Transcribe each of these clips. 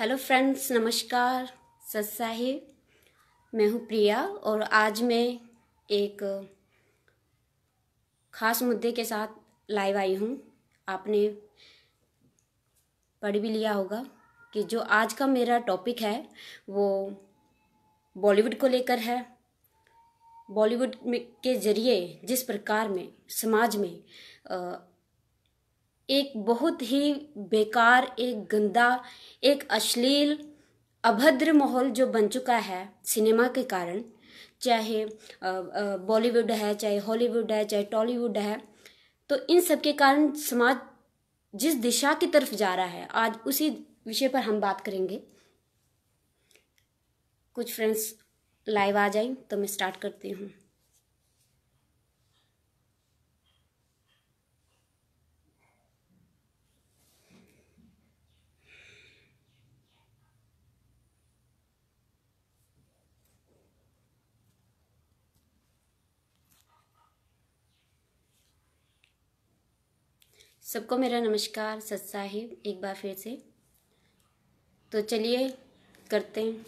hello friends नमस्कार सत साहिब मैं हूँ प्रिया और आज मैं एक ख़ास मुद्दे के साथ लाइव आई हूँ आपने पढ़ भी लिया होगा कि जो आज का मेरा टॉपिक है वो बॉलीवुड को लेकर है बॉलीवुड में के ज़रिए जिस प्रकार में समाज में एक बहुत ही बेकार एक गंदा एक अश्लील अभद्र माहौल जो बन चुका है सिनेमा के कारण चाहे बॉलीवुड है चाहे हॉलीवुड है चाहे टॉलीवुड है तो इन सब के कारण समाज जिस दिशा की तरफ जा रहा है आज उसी विषय पर हम बात करेंगे कुछ फ्रेंड्स लाइव आ जाए तो मैं स्टार्ट करती हूँ सबको मेरा नमस्कार सत साहिब एक बार फिर से तो चलिए करते हैं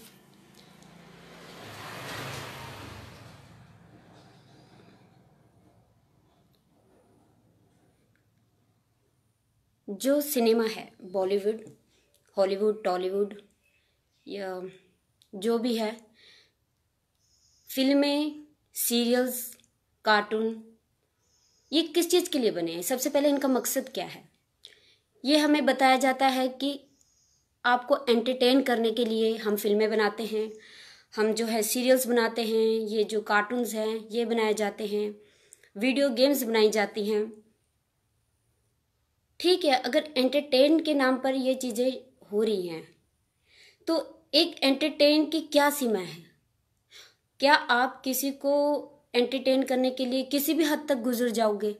जो सिनेमा है बॉलीवुड हॉलीवुड टॉलीवुड या जो भी है फिल्में सीरियल्स कार्टून ये किस चीज़ के लिए बने हैं सबसे पहले इनका मकसद क्या है ये हमें बताया जाता है कि आपको एंटरटेन करने के लिए हम फिल्में बनाते हैं हम जो है सीरियल्स बनाते हैं ये जो कार्टून्स हैं ये बनाए जाते हैं वीडियो गेम्स बनाई जाती हैं ठीक है अगर एंटरटेन के नाम पर ये चीज़ें हो रही हैं तो एक एंटरटेन की क्या सीमा है क्या आप किसी को एंटरटेन करने के लिए किसी भी हद तक गुजर जाओगे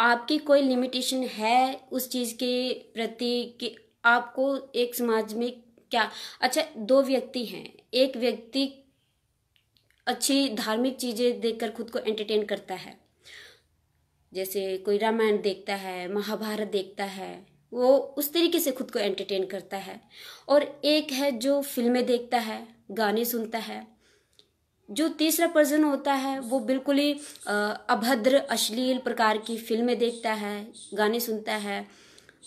आपकी कोई लिमिटेशन है उस चीज़ के प्रति कि आपको एक समाज में क्या अच्छा दो व्यक्ति हैं एक व्यक्ति अच्छी धार्मिक चीज़ें देखकर खुद को एंटरटेन करता है जैसे कोई रामायण देखता है महाभारत देखता है वो उस तरीके से खुद को एंटरटेन करता है और एक है जो फिल्में देखता है गाने सुनता है जो तीसरा पर्सन होता है वो बिल्कुल ही अभद्र अश्लील प्रकार की फिल्में देखता है गाने सुनता है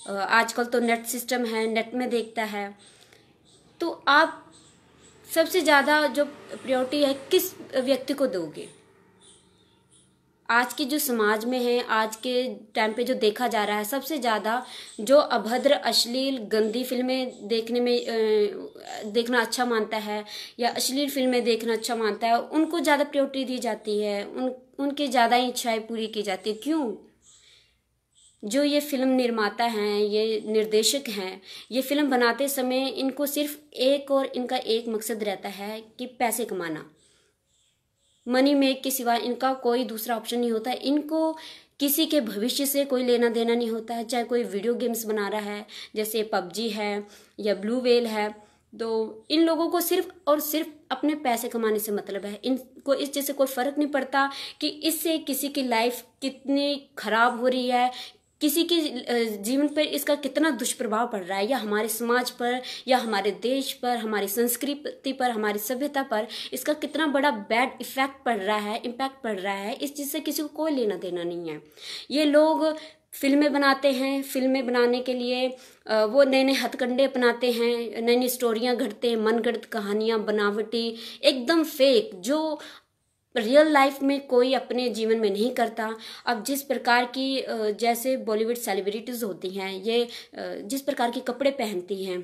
आजकल तो नेट सिस्टम है नेट में देखता है तो आप सबसे ज़्यादा जो प्रियोरिटी है किस व्यक्ति को दोगे आज के जो समाज में है आज के टाइम पे जो देखा जा रहा है सबसे ज़्यादा जो अभद्र अश्लील गंदी फिल्में देखने में देखना अच्छा मानता है या अश्लील फिल्में देखना अच्छा मानता है उनको ज़्यादा प्रियोरिटी दी जाती है उन उनकी ज़्यादा इच्छाएं पूरी की जाती है क्यों जो ये फिल्म निर्माता हैं ये निर्देशक हैं ये फिल्म बनाते समय इनको सिर्फ एक और इनका एक मकसद रहता है कि पैसे कमाना मनी मेक के सिवा इनका कोई दूसरा ऑप्शन नहीं होता इनको किसी के भविष्य से कोई लेना देना नहीं होता है चाहे कोई वीडियो गेम्स बना रहा है जैसे पबजी है या ब्लू वेल है तो इन लोगों को सिर्फ और सिर्फ अपने पैसे कमाने से मतलब है इनको इस जैसे कोई फ़र्क नहीं पड़ता कि इससे किसी की लाइफ कितनी ख़राब हो रही है किसी के जीवन पर इसका कितना दुष्प्रभाव पड़ रहा है या हमारे समाज पर या हमारे देश पर हमारी संस्कृति पर हमारी सभ्यता पर इसका कितना बड़ा बैड इफेक्ट पड़ रहा है इम्पैक्ट पड़ रहा है इस चीज़ से किसी को कोई लेना देना नहीं है ये लोग फिल्में बनाते हैं फिल्में बनाने के लिए वो नए नए हथकंडे अपनाते हैं नई नई स्टोरियाँ घटते हैं मनगढ़ कहानियाँ बनावटी एकदम फेक जो रियल लाइफ में कोई अपने जीवन में नहीं करता अब जिस प्रकार की जैसे बॉलीवुड सेलिब्रिटीज़ होती हैं ये जिस प्रकार के कपड़े पहनती हैं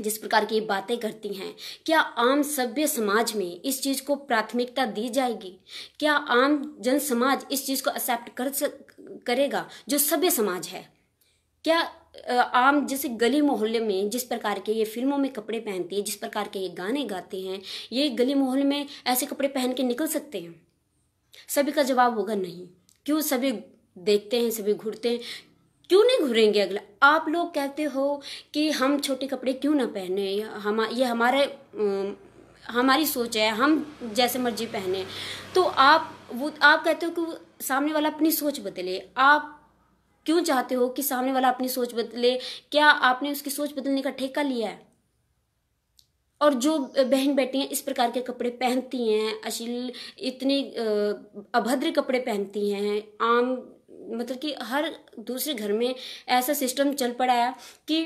जिस प्रकार की बातें करती हैं क्या आम सभ्य समाज में इस चीज़ को प्राथमिकता दी जाएगी क्या आम जन समाज इस चीज़ को एक्सेप्ट कर सक करेगा जो सभ्य समाज है क्या आम जैसे गली मोहल्ले में जिस प्रकार के ये फिल्मों में कपड़े पहनती है जिस प्रकार के ये गाने गाते हैं ये गली मोहल्ले में ऐसे कपड़े पहन के निकल सकते हैं सभी का जवाब होगा नहीं क्यों सभी देखते हैं सभी घूरते हैं क्यों नहीं घुरेंगे अगला आप लोग कहते हो कि हम छोटे कपड़े क्यों ना पहने हम ये हमारे हमारी सोच है हम जैसे मर्जी पहने तो आप वो आप कहते हो कि सामने वाला अपनी सोच बदले आप क्यों चाहते हो कि सामने वाला अपनी सोच बदले क्या आपने उसकी सोच बदलने का ठेका लिया है और जो बहन बेटियां इस प्रकार के कपड़े पहनती हैं अश्लील इतने अभद्र कपड़े पहनती हैं आम मतलब कि हर दूसरे घर में ऐसा सिस्टम चल पड़ा है कि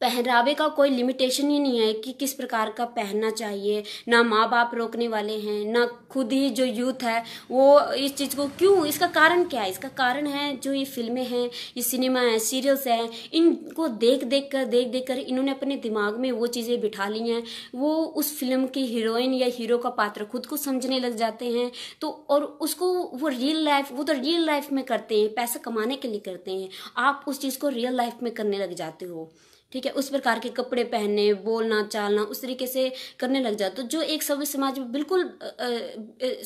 पहनावे का कोई लिमिटेशन ही नहीं है कि किस प्रकार का पहनना चाहिए ना माँ बाप रोकने वाले हैं ना खुद ही जो यूथ है वो इस चीज़ को क्यों इसका कारण क्या है इसका कारण है जो ये फिल्में हैं ये सिनेमा है सीरियल्स हैं इनको देख देख कर देख देख कर इन्होंने अपने दिमाग में वो चीज़ें बिठा ली हैं वो उस फिल्म की हीरोइन या हीरो का पात्र खुद को समझने लग जाते हैं तो और उसको वो रियल लाइफ वो तो रियल लाइफ में करते हैं पैसा कमाने के लिए करते हैं आप उस चीज़ को रियल लाइफ में करने लग जाते हो ठीक है उस प्रकार के कपड़े पहनने बोलना चालना उस तरीके से करने लग जाए तो जो एक सभ्य समाज में बिल्कुल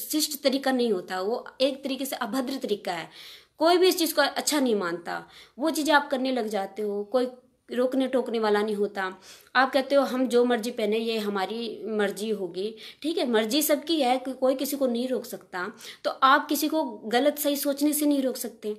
शिष्ट तरीका नहीं होता वो एक तरीके से अभद्र तरीका है कोई भी इस चीज़ को अच्छा नहीं मानता वो चीज़ें आप करने लग जाते हो कोई रोकने टोकने वाला नहीं होता आप कहते हो हम जो मर्जी पहने ये हमारी मर्जी होगी ठीक है मर्जी सबकी है कि कोई किसी को नहीं रोक सकता तो आप किसी को गलत सही सोचने से नहीं रोक सकते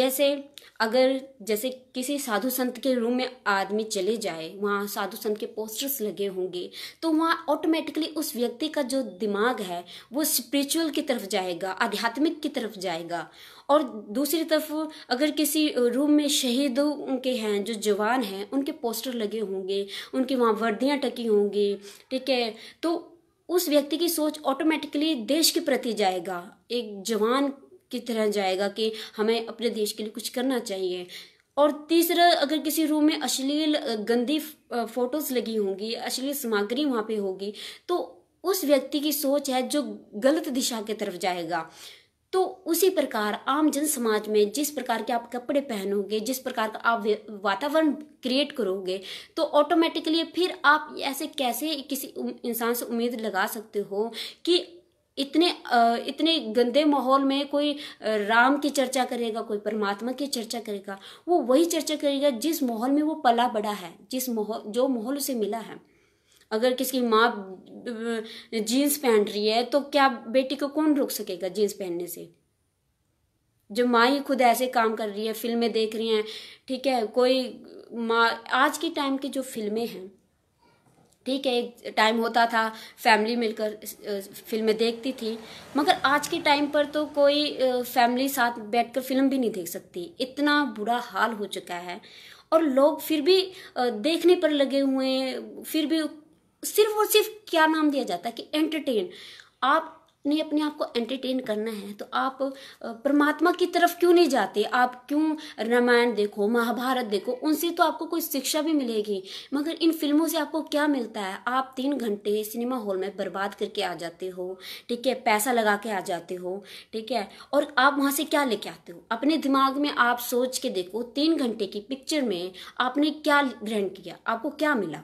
जैसे अगर जैसे किसी साधु संत के रूम में आदमी चले जाए वहाँ साधु संत के पोस्टर्स लगे होंगे तो वहाँ ऑटोमेटिकली उस व्यक्ति का जो दिमाग है वो स्पिरिचुअल की तरफ जाएगा आध्यात्मिक की तरफ जाएगा और दूसरी तरफ अगर किसी रूम में शहीदों के हैं जो जवान हैं उनके पोस्टर लगे होंगे उनकी वहाँ वर्दियाँ टकी होंगी ठीक है तो उस व्यक्ति की सोच ऑटोमेटिकली देश के प्रति जाएगा एक जवान की तरह जाएगा कि हमें अपने देश के लिए कुछ करना चाहिए और तीसरा अगर किसी रूम में अश्लील गंदी फोटोज लगी होंगी अश्लील सामग्री वहाँ पे होगी तो उस व्यक्ति की सोच है जो गलत दिशा की तरफ जाएगा तो उसी प्रकार आम जन समाज में जिस प्रकार के आप कपड़े पहनोगे जिस प्रकार का आप वातावरण क्रिएट करोगे तो ऑटोमेटिकली फिर आप ऐसे कैसे किसी इंसान से उम्मीद लगा सकते हो कि इतने इतने गंदे माहौल में कोई राम की चर्चा करेगा कोई परमात्मा की चर्चा करेगा वो वही चर्चा करेगा जिस माहौल में वो पला बड़ा है जिस माहौल जो माहौल उसे मिला है अगर किसी की माँ जीन्स पहन रही है तो क्या बेटी को कौन रोक सकेगा जीन्स पहनने से जो माँ ही खुद ऐसे काम कर रही है फिल्में देख रही हैं ठीक है कोई माँ आज के टाइम की जो फिल्में हैं ठीक है एक टाइम होता था फैमिली मिलकर फिल्में देखती थी मगर आज के टाइम पर तो कोई फैमिली साथ बैठकर फिल्म भी नहीं देख सकती इतना बुरा हाल हो चुका है और लोग फिर भी देखने पर लगे हुए हैं फिर भी सिर्फ और सिर्फ क्या नाम दिया जाता है कि एंटरटेन आप नहीं अपने आप को एंटरटेन करना है तो आप परमात्मा की तरफ क्यों नहीं जाते आप क्यों रामायण देखो महाभारत देखो उनसे तो आपको कोई शिक्षा भी मिलेगी मगर इन फिल्मों से आपको क्या मिलता है आप तीन घंटे सिनेमा हॉल में बर्बाद करके आ जाते हो ठीक है पैसा लगा के आ जाते हो ठीक है और आप वहाँ से क्या लेके आते हो अपने दिमाग में आप सोच के देखो तीन घंटे की पिक्चर में आपने क्या ग्रहण किया आपको क्या मिला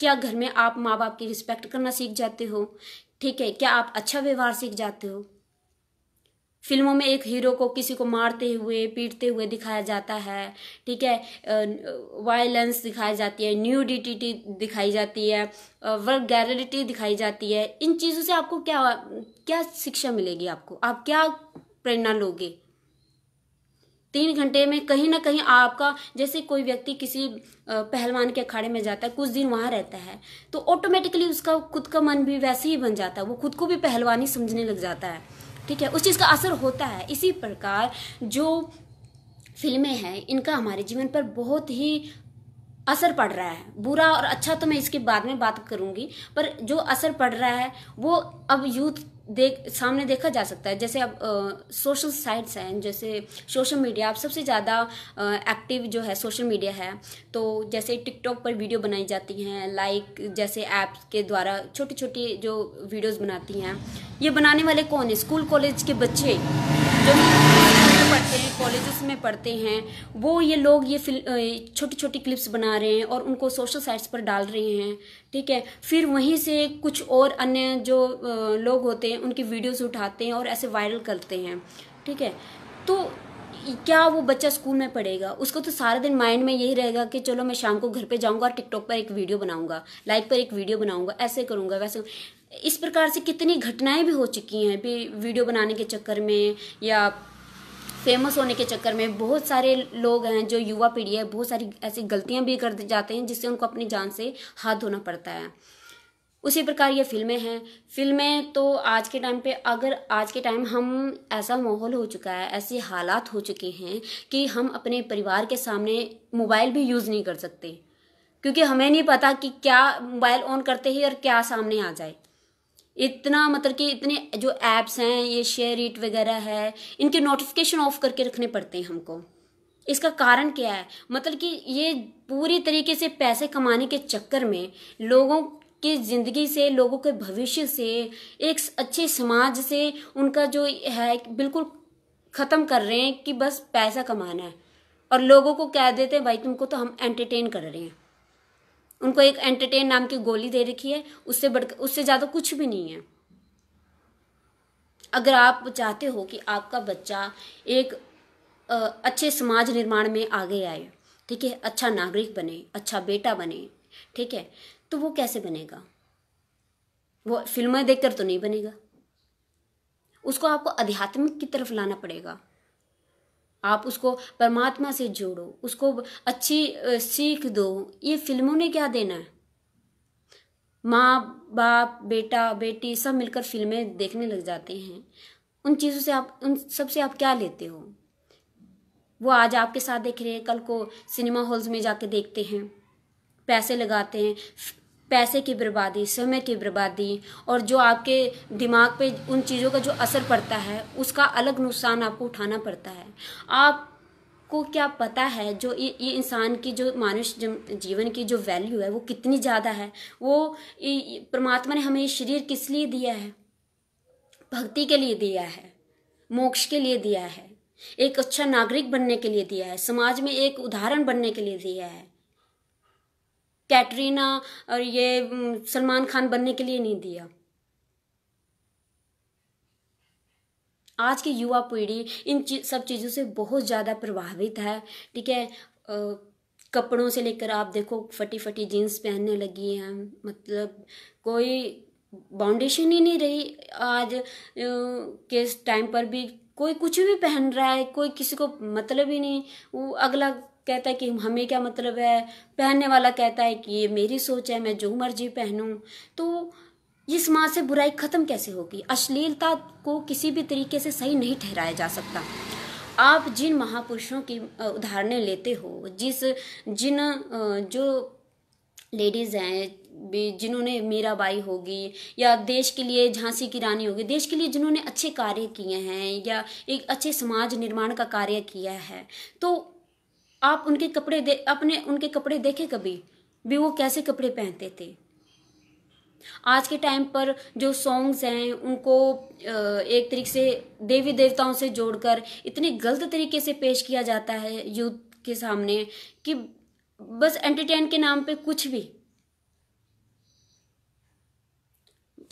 क्या घर में आप माँ बाप की रिस्पेक्ट करना सीख जाते हो ठीक है क्या आप अच्छा व्यवहार सीख जाते हो फिल्मों में एक हीरो को किसी को मारते हुए पीटते हुए दिखाया जाता है ठीक है वायलेंस दिखाई जाती है न्यूडिटी दिखाई जाती है वर्क गैरिटी दिखाई जाती है इन चीज़ों से आपको क्या क्या शिक्षा मिलेगी आपको आप क्या प्रेरणा लोगे तीन घंटे में कहीं ना कहीं आपका जैसे कोई व्यक्ति किसी पहलवान के अखाड़े में जाता है कुछ दिन वहां रहता है तो ऑटोमेटिकली उसका खुद का मन भी वैसे ही बन जाता है वो खुद को भी पहलवान ही समझने लग जाता है ठीक है उस चीज़ का असर होता है इसी प्रकार जो फिल्में हैं इनका हमारे जीवन पर बहुत ही असर पड़ रहा है बुरा और अच्छा तो मैं इसके बाद में बात करूंगी पर जो असर पड़ रहा है वो अब यूथ देख सामने देखा जा सकता है जैसे अब सोशल साइट्स हैं जैसे सोशल मीडिया आप सबसे ज़्यादा एक्टिव जो है सोशल मीडिया है तो जैसे टिकटॉक पर वीडियो बनाई जाती हैं लाइक जैसे ऐप्स के द्वारा छोटी छोटी जो वीडियोस बनाती हैं ये बनाने वाले कौन है स्कूल कॉलेज के बच्चे जो पढ़ते हैं कॉलेजेस में पढ़ते हैं वो ये लोग ये छोटी छोटी क्लिप्स बना रहे हैं और उनको सोशल साइट्स पर डाल रहे हैं ठीक है फिर वहीं से कुछ और अन्य जो लोग होते हैं उनकी वीडियोस उठाते हैं और ऐसे वायरल करते हैं ठीक है तो क्या वो बच्चा स्कूल में पढ़ेगा उसको तो सारा दिन माइंड में यही रहेगा कि चलो मैं शाम को घर पे जाऊंगा और टिकटॉक पर एक वीडियो बनाऊंगा लाइक पर एक वीडियो बनाऊंगा ऐसे करूंगा वैसे इस प्रकार से कितनी घटनाएं भी हो चुकी हैं भी वीडियो बनाने के चक्कर में या फेमस होने के चक्कर में बहुत सारे लोग हैं जो युवा पीढ़ी है बहुत सारी ऐसी गलतियां भी कर जाते हैं जिससे उनको अपनी जान से हाथ धोना पड़ता है उसी प्रकार ये फिल्में हैं फिल्में तो आज के टाइम पे अगर आज के टाइम हम ऐसा माहौल हो चुका है ऐसे हालात हो चुके हैं कि हम अपने परिवार के सामने मोबाइल भी यूज़ नहीं कर सकते क्योंकि हमें नहीं पता कि क्या मोबाइल ऑन करते ही और क्या सामने आ जाए इतना मतलब कि इतने जो ऐप्स हैं ये शेयर इट वगैरह है इनके नोटिफिकेशन ऑफ करके रखने पड़ते हैं हमको इसका कारण क्या है मतलब कि ये पूरी तरीके से पैसे कमाने के चक्कर में लोगों की ज़िंदगी से लोगों के भविष्य से एक अच्छे समाज से उनका जो है बिल्कुल ख़त्म कर रहे हैं कि बस पैसा कमाना है और लोगों को कह देते हैं भाई तुमको तो हम एंटरटेन कर रहे हैं उनको एक एंटरटेन नाम की गोली दे रखी है उससे बढ़कर उससे ज़्यादा कुछ भी नहीं है अगर आप चाहते हो कि आपका बच्चा एक अच्छे समाज निर्माण में आगे आए ठीक है अच्छा नागरिक बने अच्छा बेटा बने ठीक है तो वो कैसे बनेगा वो फिल्में देखकर तो नहीं बनेगा उसको आपको अध्यात्मिक की तरफ लाना पड़ेगा आप उसको परमात्मा से जोड़ो उसको अच्छी सीख दो ये फिल्मों ने क्या देना है माँ बाप बेटा बेटी सब मिलकर फिल्में देखने लग जाते हैं उन चीज़ों से आप उन सब से आप क्या लेते हो वो आज आपके साथ देख रहे हैं कल को सिनेमा हॉल्स में जाके देखते हैं पैसे लगाते हैं पैसे की बर्बादी समय की बर्बादी और जो आपके दिमाग पे उन चीज़ों का जो असर पड़ता है उसका अलग नुकसान आपको उठाना पड़ता है आप को क्या पता है जो ये ये इंसान की जो मानुष जीवन की जो वैल्यू है वो कितनी ज़्यादा है वो परमात्मा ने हमें ये शरीर किस लिए दिया है भक्ति के लिए दिया है मोक्ष के लिए दिया है एक अच्छा नागरिक बनने के लिए दिया है समाज में एक उदाहरण बनने के लिए दिया है कैटरीना और ये सलमान खान बनने के लिए नहीं दिया आज की युवा पीढ़ी इन सब चीज़ों से बहुत ज़्यादा प्रभावित है ठीक है कपड़ों से लेकर आप देखो फटी फटी जीन्स पहनने लगी हैं मतलब कोई बाउंडेशन ही नहीं रही आज के टाइम पर भी कोई कुछ भी पहन रहा है कोई किसी को मतलब ही नहीं वो अगला कहता है कि हमें क्या मतलब है पहनने वाला कहता है कि ये मेरी सोच है मैं जो मर्जी पहनूं तो ये समाज से बुराई ख़त्म कैसे होगी अश्लीलता को किसी भी तरीके से सही नहीं ठहराया जा सकता आप जिन महापुरुषों की उदाहरणें लेते हो जिस जिन जो लेडीज़ हैं जिन्होंने मीराबाई होगी या देश के लिए झांसी की रानी होगी देश के लिए जिन्होंने अच्छे कार्य किए हैं या एक अच्छे समाज निर्माण का कार्य किया है तो आप उनके कपड़े दे अपने उनके कपड़े देखे कभी भी वो कैसे कपड़े पहनते थे आज के टाइम पर जो सॉन्ग्स हैं उनको एक तरीके से देवी देवताओं से जोड़कर इतने गलत तरीके से पेश किया जाता है यूथ के सामने कि बस एंटरटेन के नाम पे कुछ भी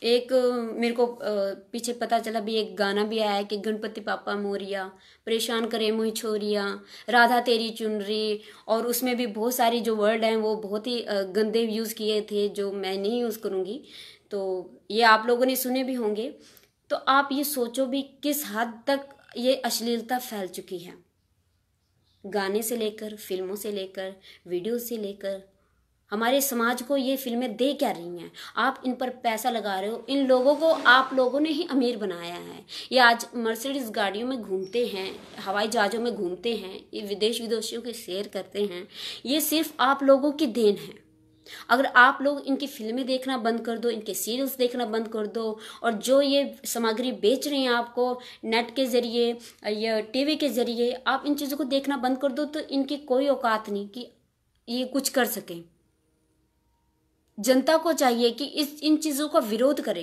एक मेरे को पीछे पता चला भी एक गाना भी आया है कि गणपति पापा मोरिया परेशान करे मुई छोरिया राधा तेरी चुनरी और उसमें भी बहुत सारी जो वर्ड हैं वो बहुत ही गंदे यूज़ किए थे जो मैं नहीं यूज़ करूँगी तो ये आप लोगों ने सुने भी होंगे तो आप ये सोचो भी किस हद तक ये अश्लीलता फैल चुकी है गाने से लेकर फिल्मों से लेकर वीडियो से लेकर हमारे समाज को ये फिल्में दे क्या रही हैं आप इन पर पैसा लगा रहे हो इन लोगों को आप लोगों ने ही अमीर बनाया है ये आज मर्सिडीज गाड़ियों में घूमते हैं हवाई जहाज़ों में घूमते हैं ये विदेश विदेशियों के शेयर करते हैं ये सिर्फ आप लोगों की देन है अगर आप लोग इनकी फिल्में देखना बंद कर दो इनके सीरियल्स देखना बंद कर दो और जो ये सामग्री बेच रहे हैं आपको नेट के ज़रिए या टीवी के ज़रिए आप इन चीज़ों को देखना बंद कर दो तो इनकी कोई औकात नहीं कि ये कुछ कर सकें जनता को चाहिए कि इस इन चीज़ों का विरोध करे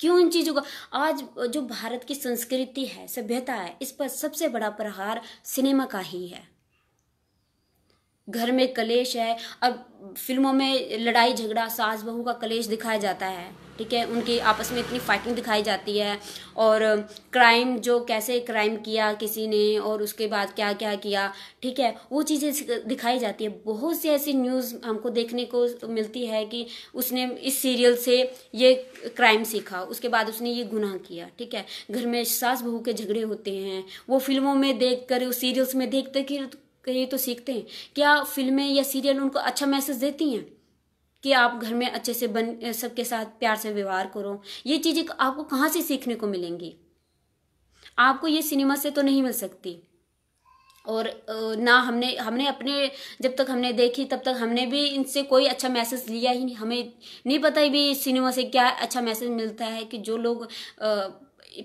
क्यों इन चीज़ों का आज जो भारत की संस्कृति है सभ्यता है इस पर सबसे बड़ा प्रहार सिनेमा का ही है घर में कलेश है अब फिल्मों में लड़ाई झगड़ा सास बहू का कलेश दिखाया जाता है ठीक है उनकी आपस में इतनी फाइटिंग दिखाई जाती है और क्राइम जो कैसे क्राइम किया किसी ने और उसके बाद क्या क्या किया ठीक है वो चीज़ें दिखाई जाती है बहुत सी ऐसी न्यूज़ हमको देखने को तो मिलती है कि उसने इस सीरियल से ये क्राइम सीखा उसके बाद उसने ये गुनाह किया ठीक है घर में सास बहू के झगड़े होते हैं वो फिल्मों में देख कर उस सीरियल्स में देखते कि कहीं तो सीखते हैं क्या फिल्में या सीरियल उनको अच्छा मैसेज देती हैं कि आप घर में अच्छे से बन सबके साथ प्यार से व्यवहार करो ये चीज़ें आपको कहाँ से सीखने को मिलेंगी आपको ये सिनेमा से तो नहीं मिल सकती और ना हमने हमने अपने जब तक हमने देखी तब तक हमने भी इनसे कोई अच्छा मैसेज लिया ही नहीं हमें नहीं पता ही भी सिनेमा से क्या अच्छा मैसेज मिलता है कि जो लोग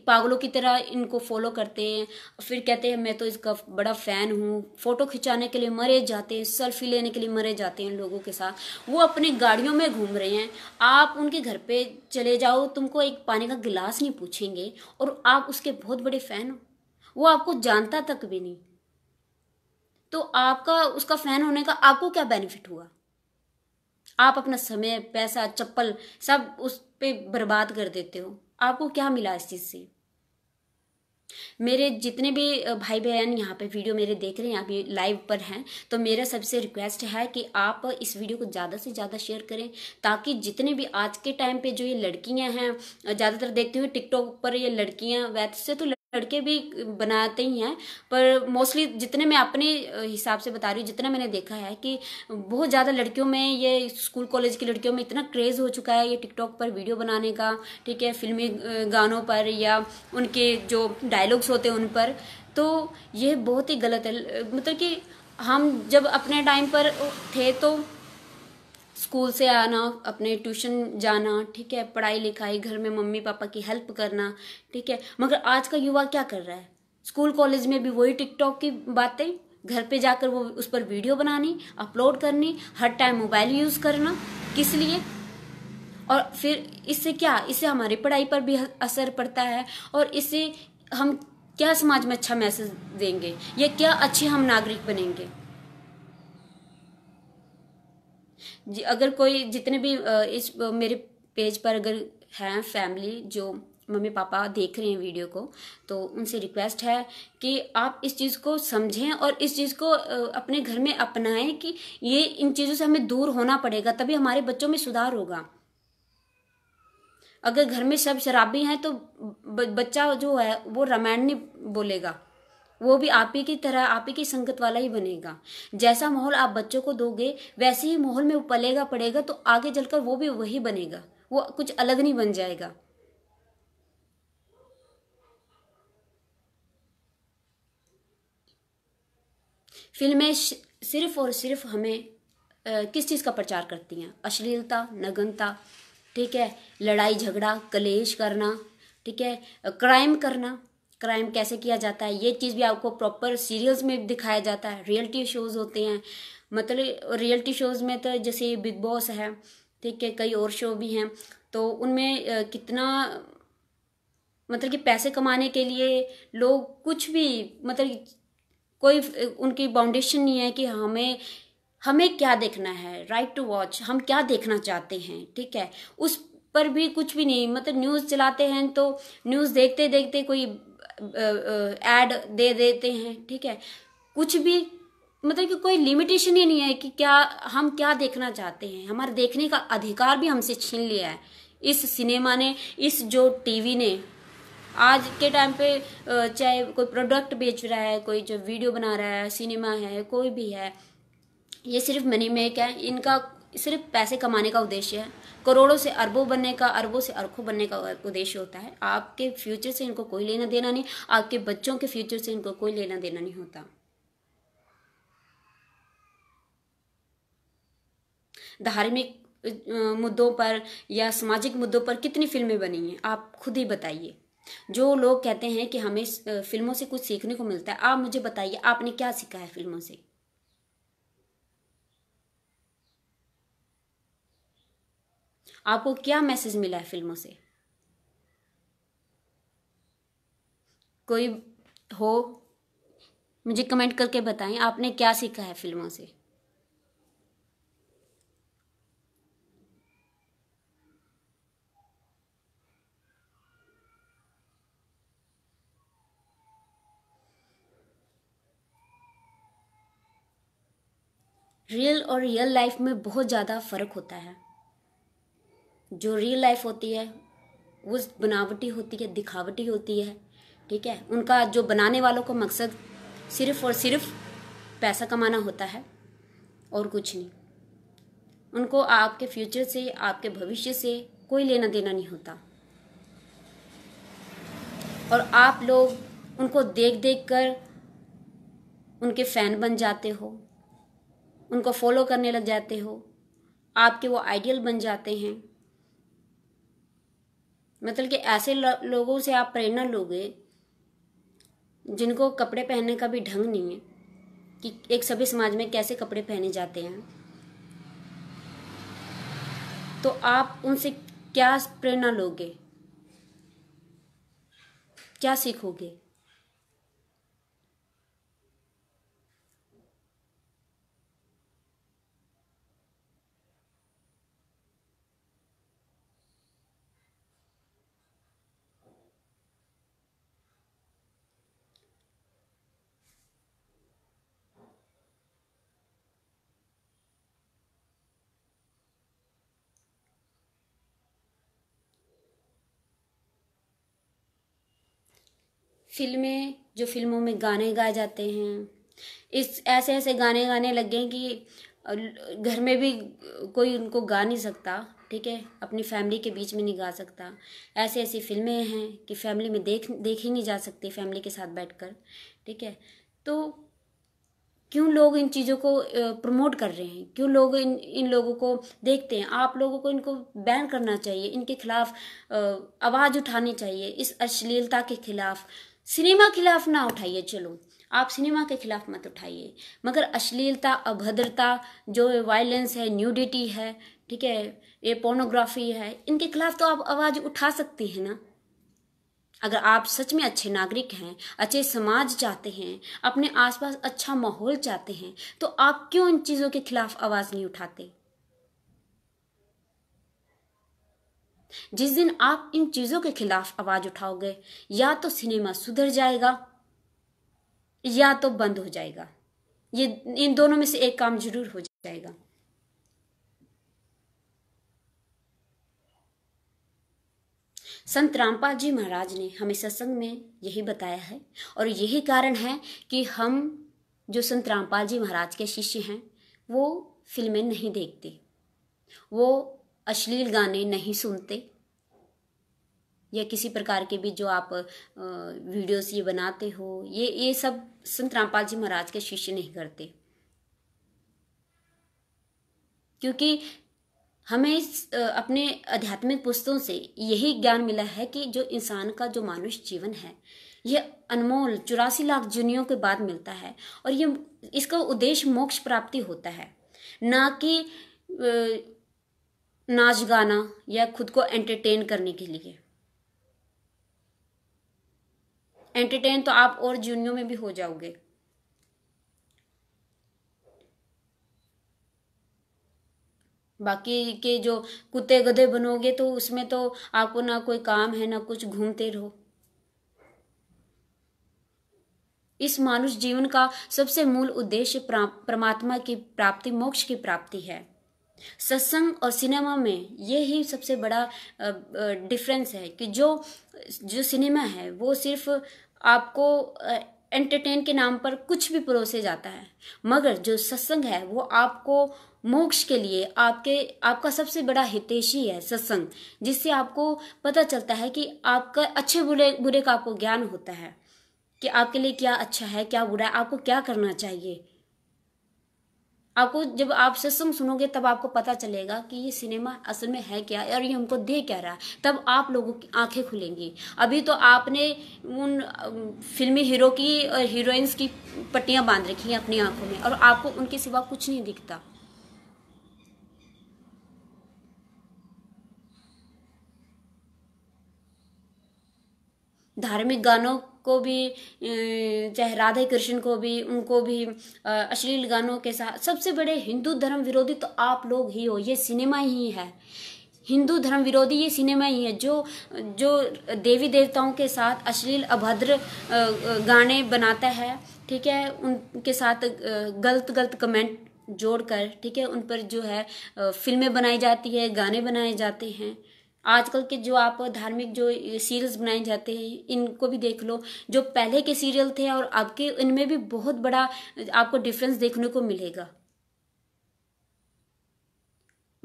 पागलों की तरह इनको फॉलो करते हैं फिर कहते हैं मैं तो इसका बड़ा फ़ैन हूँ फ़ोटो खिंचाने के लिए मरे जाते हैं सेल्फी लेने के लिए मरे जाते हैं लोगों के साथ वो अपनी गाड़ियों में घूम रहे हैं आप उनके घर पे चले जाओ तुमको एक पानी का गिलास नहीं पूछेंगे और आप उसके बहुत बड़े फ़ैन हो वो आपको जानता तक भी नहीं तो आपका उसका फ़ैन होने का आपको क्या बेनिफिट हुआ आप अपना समय पैसा चप्पल सब उस पर बर्बाद कर देते हो आपको क्या मिला इस चीज़ से मेरे जितने भी भाई बहन यहाँ पे वीडियो मेरे देख रहे हैं यहाँ पे लाइव पर हैं तो मेरा सबसे रिक्वेस्ट है कि आप इस वीडियो को ज़्यादा से ज़्यादा शेयर करें ताकि जितने भी आज के टाइम पे जो ये लड़कियाँ हैं ज़्यादातर देखते हुए टिकटॉक पर ये लड़कियाँ वैसे तो लड़... लड़के भी बनाते ही हैं पर मोस्टली जितने मैं अपने हिसाब से बता रही हूँ जितना मैंने देखा है कि बहुत ज़्यादा लड़कियों में ये स्कूल कॉलेज की लड़कियों में इतना क्रेज़ हो चुका है ये टिकटॉक पर वीडियो बनाने का ठीक है फिल्मी गानों पर या उनके जो डायलॉग्स होते हैं उन पर तो यह बहुत ही गलत है मतलब कि हम जब अपने टाइम पर थे तो स्कूल से आना अपने ट्यूशन जाना ठीक है पढ़ाई लिखाई घर में मम्मी पापा की हेल्प करना ठीक है मगर आज का युवा क्या कर रहा है स्कूल कॉलेज में भी वही टिकटॉक की बातें घर पे जाकर वो उस पर वीडियो बनानी अपलोड करनी हर टाइम मोबाइल यूज़ करना किस लिए और फिर इससे क्या इससे हमारी पढ़ाई पर भी असर पड़ता है और इससे हम क्या समाज में अच्छा मैसेज देंगे या क्या अच्छे हम नागरिक बनेंगे अगर कोई जितने भी इस मेरे पेज पर अगर हैं फैमिली जो मम्मी पापा देख रहे हैं वीडियो को तो उनसे रिक्वेस्ट है कि आप इस चीज़ को समझें और इस चीज़ को अपने घर में अपनाएं कि ये इन चीज़ों से हमें दूर होना पड़ेगा तभी हमारे बच्चों में सुधार होगा अगर घर में सब शराबी हैं तो बच्चा जो है वो रामायण नहीं बोलेगा वो भी आप ही की तरह आप ही की संगत वाला ही बनेगा जैसा माहौल आप बच्चों को दोगे वैसे ही माहौल में पलेगा पड़ेगा तो आगे चलकर वो भी वही बनेगा वो कुछ अलग नहीं बन जाएगा फिल्में सिर्फ और सिर्फ हमें आ, किस चीज़ का प्रचार करती हैं अश्लीलता नगनता ठीक है लड़ाई झगड़ा कलेश करना ठीक है क्राइम करना क्राइम कैसे किया जाता है ये चीज़ भी आपको प्रॉपर सीरियल्स में दिखाया जाता है रियलिटी शोज़ होते हैं मतलब रियलिटी शोज़ में तो जैसे बिग बॉस है ठीक है कई और शो भी हैं तो उनमें कितना मतलब कि पैसे कमाने के लिए लोग कुछ भी मतलब कोई उनकी बाउंडेशन नहीं है कि हमें हमें क्या देखना है राइट टू वॉच हम क्या देखना चाहते हैं ठीक है उस पर भी कुछ भी नहीं मतलब न्यूज़ चलाते हैं तो न्यूज़ देखते देखते कोई एड दे देते हैं ठीक है कुछ भी मतलब कि कोई लिमिटेशन ही नहीं है कि क्या हम क्या देखना चाहते हैं हमारे देखने का अधिकार भी हमसे छीन लिया है इस सिनेमा ने इस जो टीवी ने आज के टाइम पे चाहे कोई प्रोडक्ट बेच रहा है कोई जो वीडियो बना रहा है सिनेमा है कोई भी है ये सिर्फ मनी मेक है इनका सिर्फ पैसे कमाने का उद्देश्य है करोड़ों से अरबों बनने का अरबों से अरखों बनने का उद्देश्य होता है आपके फ्यूचर से इनको कोई लेना देना नहीं आपके बच्चों के फ्यूचर से इनको कोई लेना देना नहीं होता धार्मिक मुद्दों पर या सामाजिक मुद्दों पर कितनी फिल्में बनी हैं आप खुद ही बताइए जो लोग कहते हैं कि हमें फिल्मों से कुछ सीखने को मिलता है आप मुझे बताइए आपने क्या सीखा है फिल्मों से आपको क्या मैसेज मिला है फिल्मों से कोई हो मुझे कमेंट करके बताएं आपने क्या सीखा है फिल्मों से रियल और रियल लाइफ में बहुत ज़्यादा फ़र्क होता है जो रियल लाइफ होती है वो बनावटी होती है दिखावटी होती है ठीक है उनका जो बनाने वालों का मकसद सिर्फ और सिर्फ पैसा कमाना होता है और कुछ नहीं उनको आपके फ्यूचर से आपके भविष्य से कोई लेना देना नहीं होता और आप लोग उनको देख देख कर उनके फ़ैन बन जाते हो उनको फॉलो करने लग जाते हो आपके वो आइडियल बन जाते हैं मतलब कि ऐसे लोगों से आप प्रेरणा लोगे जिनको कपड़े पहनने का भी ढंग नहीं है कि एक सभी समाज में कैसे कपड़े पहने जाते हैं तो आप उनसे क्या प्रेरणा लोगे क्या सीखोगे फिल्में जो फिल्मों में गाने गाए जाते हैं इस ऐसे ऐसे गाने गाने लग गए कि घर में भी कोई उनको गा नहीं सकता ठीक है अपनी फैमिली के बीच में नहीं गा सकता ऐसी ऐसी फिल्में हैं कि फैमिली में देख देख ही नहीं जा सकती फैमिली के साथ बैठकर ठीक है तो क्यों लोग इन चीज़ों को प्रमोट कर रहे हैं क्यों लोग इन इन लोगों को देखते हैं आप लोगों को इनको बैन करना चाहिए इनके खिलाफ आवाज़ उठानी चाहिए इस अश्लीलता के खिलाफ सिनेमा खिलाफ ना उठाइए चलो आप सिनेमा के खिलाफ मत उठाइए मगर अश्लीलता अभद्रता जो वायलेंस है न्यूडिटी है ठीक है ये पोर्नोग्राफी है इनके खिलाफ तो आप आवाज़ उठा सकती हैं ना अगर आप सच में अच्छे नागरिक हैं अच्छे समाज चाहते हैं अपने आसपास अच्छा माहौल चाहते हैं तो आप क्यों इन चीज़ों के खिलाफ आवाज़ नहीं उठाते जिस दिन आप इन चीज़ों के खिलाफ आवाज़ उठाओगे या तो सिनेमा सुधर जाएगा या तो बंद हो जाएगा ये इन दोनों में से एक काम जरूर हो जाएगा संत रामपाल जी महाराज ने हमें सत्संग में यही बताया है और यही कारण है कि हम जो संत रामपाल जी महाराज के शिष्य हैं वो फिल्में नहीं देखते वो अश्लील गाने नहीं सुनते या किसी प्रकार के भी जो आप वीडियोस ये बनाते हो ये ये सब संत रामपाल जी महाराज के शिष्य नहीं करते क्योंकि हमें अपने आध्यात्मिक पुस्तकों से यही ज्ञान मिला है कि जो इंसान का जो मानुष जीवन है यह अनमोल चौरासी लाख जुनियों के बाद मिलता है और ये इसका उद्देश्य मोक्ष प्राप्ति होता है ना कि नाच गाना या खुद को एंटरटेन करने के लिए एंटरटेन तो आप और जूनियो में भी हो जाओगे बाकी के जो कुत्ते गधे बनोगे तो उसमें तो आपको ना कोई काम है ना कुछ घूमते रहो इस मानुष जीवन का सबसे मूल उद्देश्य परमात्मा की प्राप्ति मोक्ष की प्राप्ति है सत्संग और सिनेमा में ये ही सबसे बड़ा डिफरेंस है कि जो जो सिनेमा है वो सिर्फ आपको एंटरटेन के नाम पर कुछ भी परोसे जाता है मगर जो सत्संग है वो आपको मोक्ष के लिए आपके आपका सबसे बड़ा हितेशी है सत्संग जिससे आपको पता चलता है कि आपका अच्छे बुरे बुरे का आपको ज्ञान होता है कि आपके लिए क्या अच्छा है क्या बुरा है आपको क्या करना चाहिए आपको जब आप सत्संग सुनोगे तब आपको पता चलेगा कि ये सिनेमा असल में है क्या और ये हमको दे क्या रहा है तब आप लोगों की आंखें खुलेंगी अभी तो आपने उन फिल्मी हीरो की और हीरोइंस की पट्टियां बांध रखी हैं अपनी आंखों में और आपको उनके सिवा कुछ नहीं दिखता धार्मिक गानों को भी चाहे राधे कृष्ण को भी उनको भी अश्लील गानों के साथ सबसे बड़े हिंदू धर्म विरोधी तो आप लोग ही हो ये सिनेमा ही है हिंदू धर्म विरोधी ये सिनेमा ही है जो जो देवी देवताओं के साथ अश्लील अभद्र गाने बनाता है ठीक है उनके साथ गलत गलत कमेंट जोड़कर ठीक है उन पर जो है फिल्में बनाई जाती है गाने बनाए जाते हैं आजकल के जो आप धार्मिक जो सीरियल्स बनाए जाते हैं इनको भी देख लो जो पहले के सीरियल थे और अब के इनमें भी बहुत बड़ा आपको डिफरेंस देखने को मिलेगा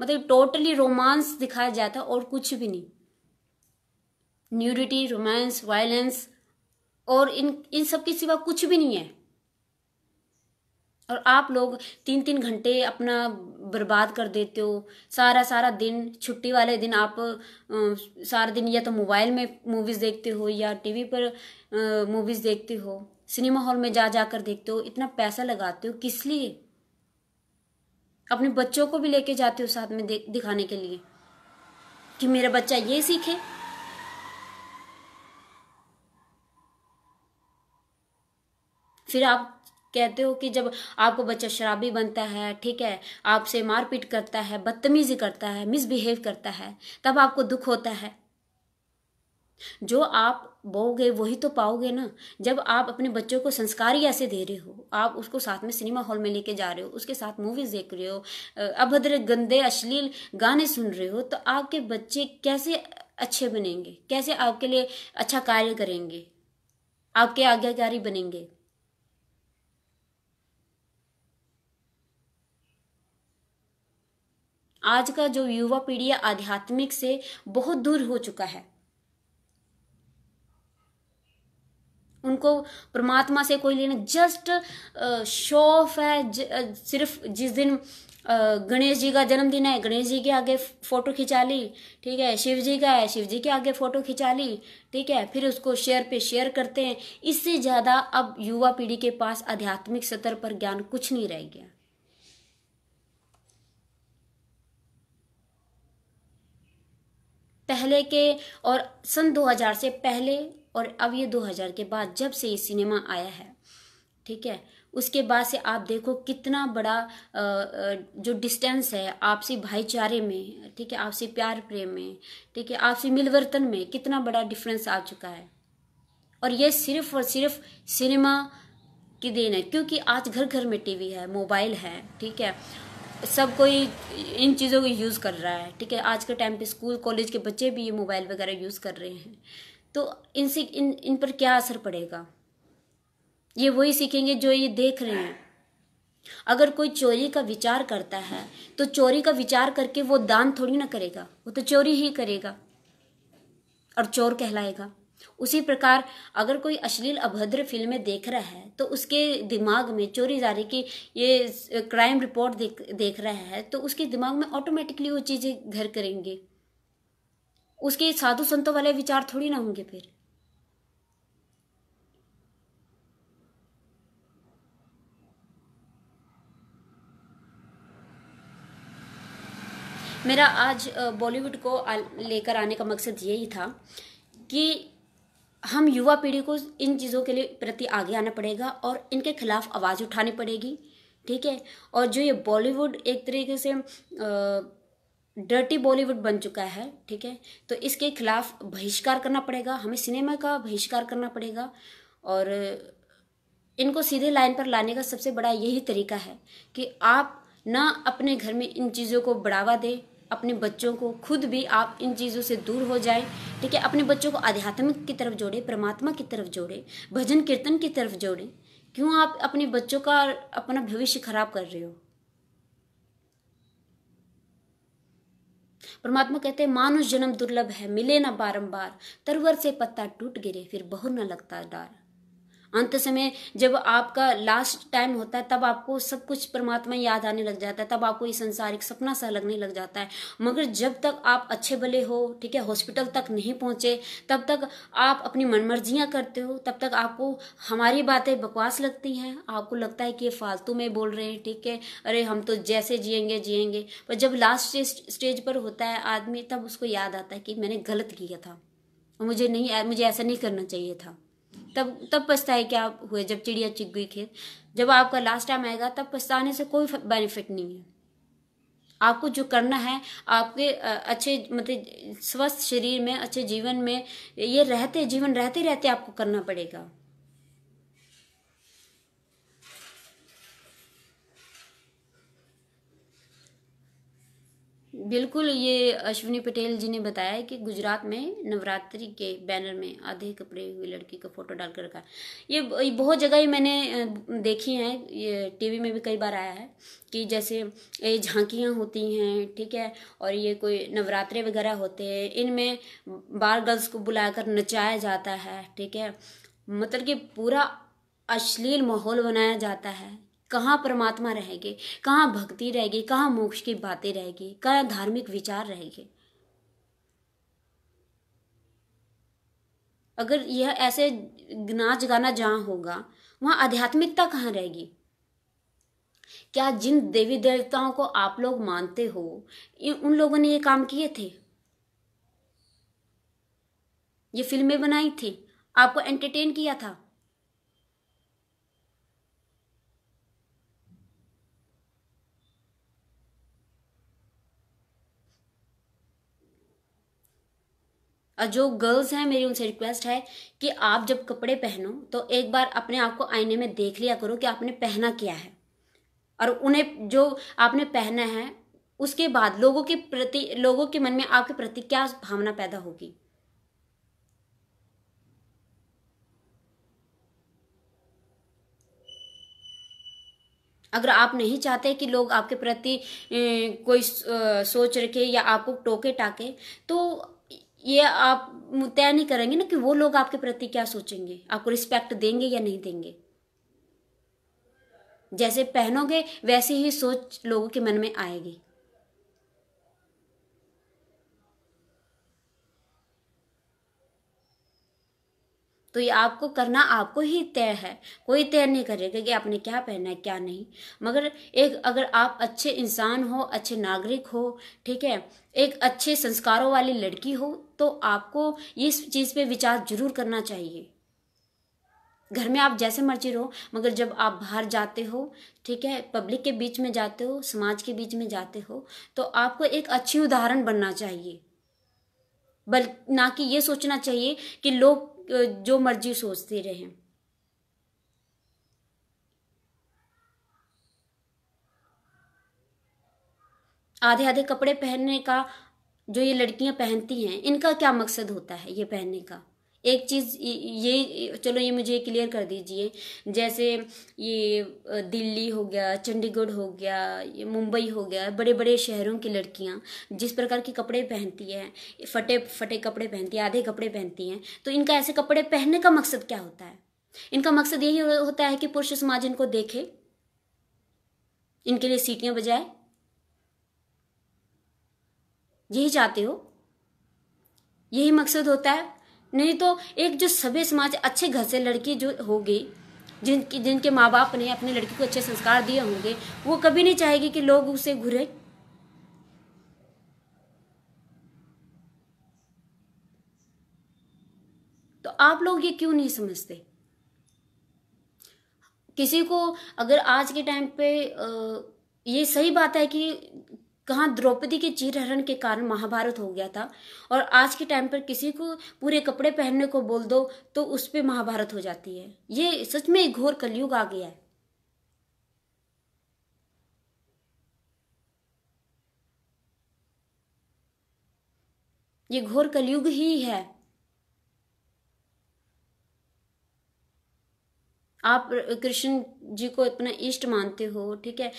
मतलब टोटली रोमांस दिखाया जाता है और कुछ भी नहीं न्यूडिटी रोमांस वायलेंस और इन इन सब के सिवा कुछ भी नहीं है और आप लोग तीन तीन घंटे अपना बर्बाद कर देते हो सारा सारा दिन छुट्टी वाले दिन आप सारा दिन या तो मोबाइल में मूवीज़ देखते हो या टीवी पर मूवीज़ देखते हो सिनेमा हॉल में जा जा कर देखते हो इतना पैसा लगाते हो किस लिए अपने बच्चों को भी लेके जाते हो साथ में दिखाने के लिए कि मेरा बच्चा ये सीखे फिर आप कहते हो कि जब आपको बच्चा शराबी बनता है ठीक है आपसे मारपीट करता है बदतमीजी करता है मिसबिहेव करता है तब आपको दुख होता है जो आप बोगे वही तो पाओगे ना जब आप अपने बच्चों को संस्कार ही ऐसे दे रहे हो आप उसको साथ में सिनेमा हॉल में लेके जा रहे हो उसके साथ मूवीज देख रहे हो अभद्र गंदे अश्लील गाने सुन रहे हो तो आपके बच्चे कैसे अच्छे बनेंगे कैसे आपके लिए अच्छा कार्य करेंगे आपके आज्ञाकारी बनेंगे आज का जो युवा पीढ़ी है आध्यात्मिक से बहुत दूर हो चुका है उनको परमात्मा से कोई लेना जस्ट शो ऑफ है ज, सिर्फ जिस दिन गणेश जी का जन्मदिन है गणेश जी के आगे फोटो खिंचा ली ठीक है शिव जी का है शिव जी के आगे फोटो खिंचा ली ठीक है फिर उसको शेयर पे शेयर करते हैं इससे ज़्यादा अब युवा पीढ़ी के पास आध्यात्मिक स्तर पर ज्ञान कुछ नहीं रह गया पहले के और सन 2000 से पहले और अब ये 2000 के बाद जब से ये सिनेमा आया है ठीक है उसके बाद से आप देखो कितना बड़ा जो डिस्टेंस है आपसी भाईचारे में ठीक है आपसी प्यार प्रेम में ठीक है आपसी मिलवर्तन में कितना बड़ा डिफरेंस आ चुका है और ये सिर्फ और सिर्फ सिनेमा की देन है क्योंकि आज घर घर में टीवी है मोबाइल है ठीक है सब कोई इन चीज़ों को यूज़ कर रहा है ठीक है आज के टाइम पे स्कूल कॉलेज के बच्चे भी ये मोबाइल वगैरह यूज़ कर रहे हैं तो इनसे इन इन पर क्या असर पड़ेगा ये वही सीखेंगे जो ये देख रहे हैं अगर कोई चोरी का विचार करता है तो चोरी का विचार करके वो दान थोड़ी ना करेगा वो तो चोरी ही करेगा और चोर कहलाएगा उसी प्रकार अगर कोई अश्लील अभद्र फिल्में देख रहा है तो उसके दिमाग में चोरी जारी की ये क्राइम रिपोर्ट देख देख रहा है तो उसके दिमाग में ऑटोमेटिकली वो चीज़ें घर करेंगे उसके साधु संतों वाले विचार थोड़ी ना होंगे फिर मेरा आज बॉलीवुड को लेकर आने का मकसद यही था कि हम युवा पीढ़ी को इन चीज़ों के लिए प्रति आगे आना पड़ेगा और इनके खिलाफ आवाज़ उठानी पड़ेगी ठीक है और जो ये बॉलीवुड एक तरीके से डर्टी बॉलीवुड बन चुका है ठीक है तो इसके खिलाफ बहिष्कार करना पड़ेगा हमें सिनेमा का बहिष्कार करना पड़ेगा और इनको सीधे लाइन पर लाने का सबसे बड़ा यही तरीका है कि आप ना अपने घर में इन चीज़ों को बढ़ावा दें अपने बच्चों को खुद भी आप इन चीज़ों से दूर हो जाएं ठीक है अपने बच्चों को आध्यात्मिक की तरफ जोड़े परमात्मा की तरफ जोड़े भजन कीर्तन की तरफ जोड़े क्यों आप अपने बच्चों का अपना भविष्य खराब कर रहे हो परमात्मा कहते हैं मानुष जन्म दुर्लभ है मिले ना बारंबार तरवर से पत्ता टूट गिरे फिर बहु न लगता डार अंत समय जब आपका लास्ट टाइम होता है तब आपको सब कुछ परमात्मा याद आने लग जाता है तब आपको ये संसारिक सपना सा लगने लग जाता है मगर जब तक आप अच्छे भले हो ठीक है हॉस्पिटल तक नहीं पहुँचे तब तक आप अपनी मनमर्जियाँ करते हो तब तक आपको हमारी बातें बकवास लगती हैं आपको लगता है कि ये फालतू में बोल रहे हैं ठीक है अरे हम तो जैसे जियेंगे जियेंगे पर जब लास्ट स्टेज पर होता है आदमी तब उसको याद आता है कि मैंने गलत किया था मुझे नहीं मुझे ऐसा नहीं करना चाहिए था तब तब पछताए कि हुए जब चिड़िया चिग गई खेत जब आपका लास्ट टाइम आएगा तब पछताने से कोई बेनिफिट नहीं है आपको जो करना है आपके अच्छे मतलब स्वस्थ शरीर में अच्छे जीवन में ये रहते जीवन रहते रहते आपको करना पड़ेगा बिल्कुल ये अश्विनी पटेल जी ने बताया है कि गुजरात में नवरात्रि के बैनर में आधे कपड़े हुई लड़की का फोटो डालकर रखा ये बहुत जगह ही मैंने देखी हैं ये टीवी में भी कई बार आया है कि जैसे ये झांकियाँ होती हैं ठीक है और ये कोई नवरात्रे वगैरह होते हैं इनमें बाल गर्ल्स को बुलाकर नचाया जाता है ठीक है मतलब कि पूरा अश्लील माहौल बनाया जाता है कहाँ परमात्मा रहेगी कहाँ भक्ति रहेगी कहाँ मोक्ष की बातें रहेगी कहाँ धार्मिक विचार रहेंगे अगर यह ऐसे नाच गाना जहाँ होगा वहाँ आध्यात्मिकता कहाँ रहेगी क्या जिन देवी देवताओं को आप लोग मानते हो उन लोगों ने ये काम किए थे ये फिल्में बनाई थी आपको एंटरटेन किया था और जो गर्ल्स हैं मेरी उनसे रिक्वेस्ट है कि आप जब कपड़े पहनो तो एक बार अपने आप को आईने में देख लिया करो कि आपने पहना क्या है और उन्हें जो आपने पहना है उसके बाद लोगों के प्रति लोगों के मन में आपके प्रति क्या भावना पैदा होगी अगर आप नहीं चाहते कि लोग आपके प्रति कोई सोच रखे या आपको टोके टाके तो ये आप तय नहीं करेंगे ना कि वो लोग आपके प्रति क्या सोचेंगे आपको रिस्पेक्ट देंगे या नहीं देंगे जैसे पहनोगे वैसे ही सोच लोगों के मन में आएगी तो ये आपको करना आपको ही तय है कोई तय नहीं करेगा कि आपने क्या पहना है क्या नहीं मगर एक अगर आप अच्छे इंसान हो अच्छे नागरिक हो ठीक है एक अच्छे संस्कारों वाली लड़की हो तो आपको इस चीज़ पे विचार जरूर करना चाहिए घर में आप जैसे मर्जी रहो मगर जब आप बाहर जाते हो ठीक है पब्लिक के बीच में जाते हो समाज के बीच में जाते हो तो आपको एक अच्छी उदाहरण बनना चाहिए बल ना कि ये सोचना चाहिए कि लोग जो मर्जी सोचते रहें आधे आधे कपड़े पहनने का जो ये लड़कियां पहनती हैं इनका क्या मकसद होता है ये पहनने का एक चीज़ ये चलो ये मुझे क्लियर कर दीजिए जैसे ये दिल्ली हो गया चंडीगढ़ हो गया ये मुंबई हो गया बड़े बड़े शहरों की लड़कियां जिस प्रकार के कपड़े पहनती हैं फटे फटे कपड़े पहनती हैं आधे कपड़े पहनती हैं तो इनका ऐसे कपड़े पहनने का मकसद क्या होता है इनका मकसद यही होता है कि पुरुष समाज इनको देखे इनके लिए सीटियां बजाए यही चाहते हो यही मकसद होता है नहीं तो एक जो सभ्य समाज अच्छे घर से लड़की जो होगी जिनकी जिनके माँ बाप ने अपने लड़की को अच्छे संस्कार दिए होंगे वो कभी नहीं चाहेगी कि लोग उसे घुरे तो आप लोग ये क्यों नहीं समझते किसी को अगर आज के टाइम पे ये सही बात है कि कहाँ द्रौपदी के चीरहरण के कारण महाभारत हो गया था और आज के टाइम पर किसी को पूरे कपड़े पहनने को बोल दो तो उस पर महाभारत हो जाती है ये सच में घोर कलयुग आ गया है ये घोर कलयुग ही है आप कृष्ण जी को अपना इष्ट मानते हो ठीक है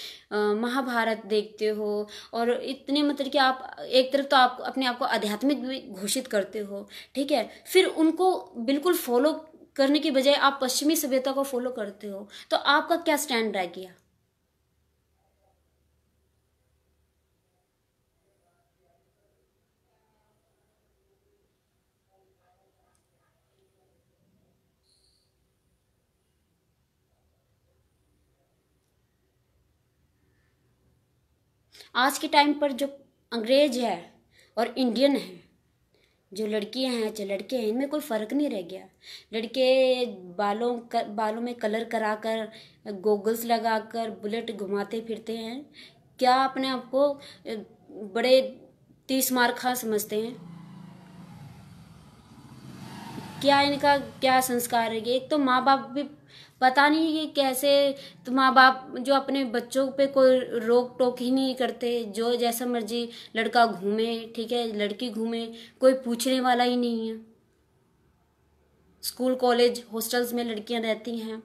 महाभारत देखते हो और इतने मतलब कि आप एक तरफ तो आप अपने आप को आध्यात्मिक भी घोषित करते हो ठीक है फिर उनको बिल्कुल फॉलो करने के बजाय आप पश्चिमी सभ्यता को फॉलो करते हो तो आपका क्या स्टैंड रह गया आज के टाइम पर जो अंग्रेज है और इंडियन है जो लड़कियां हैं चाहे लड़के हैं इनमें कोई फ़र्क नहीं रह गया लड़के बालों कर, बालों में कलर करा कर गोगल्स लगा कर बुलेट घुमाते फिरते हैं क्या अपने आप को बड़े तीस मार खा समझते हैं क्या इनका क्या संस्कार है एक तो माँ बाप भी पता नहीं कि कैसे तो माँ बाप जो अपने बच्चों पे कोई रोक टोक ही नहीं करते जो जैसा मर्जी लड़का घूमे ठीक है लड़की घूमे कोई पूछने वाला ही नहीं है स्कूल कॉलेज हॉस्टल्स में लड़कियाँ रहती हैं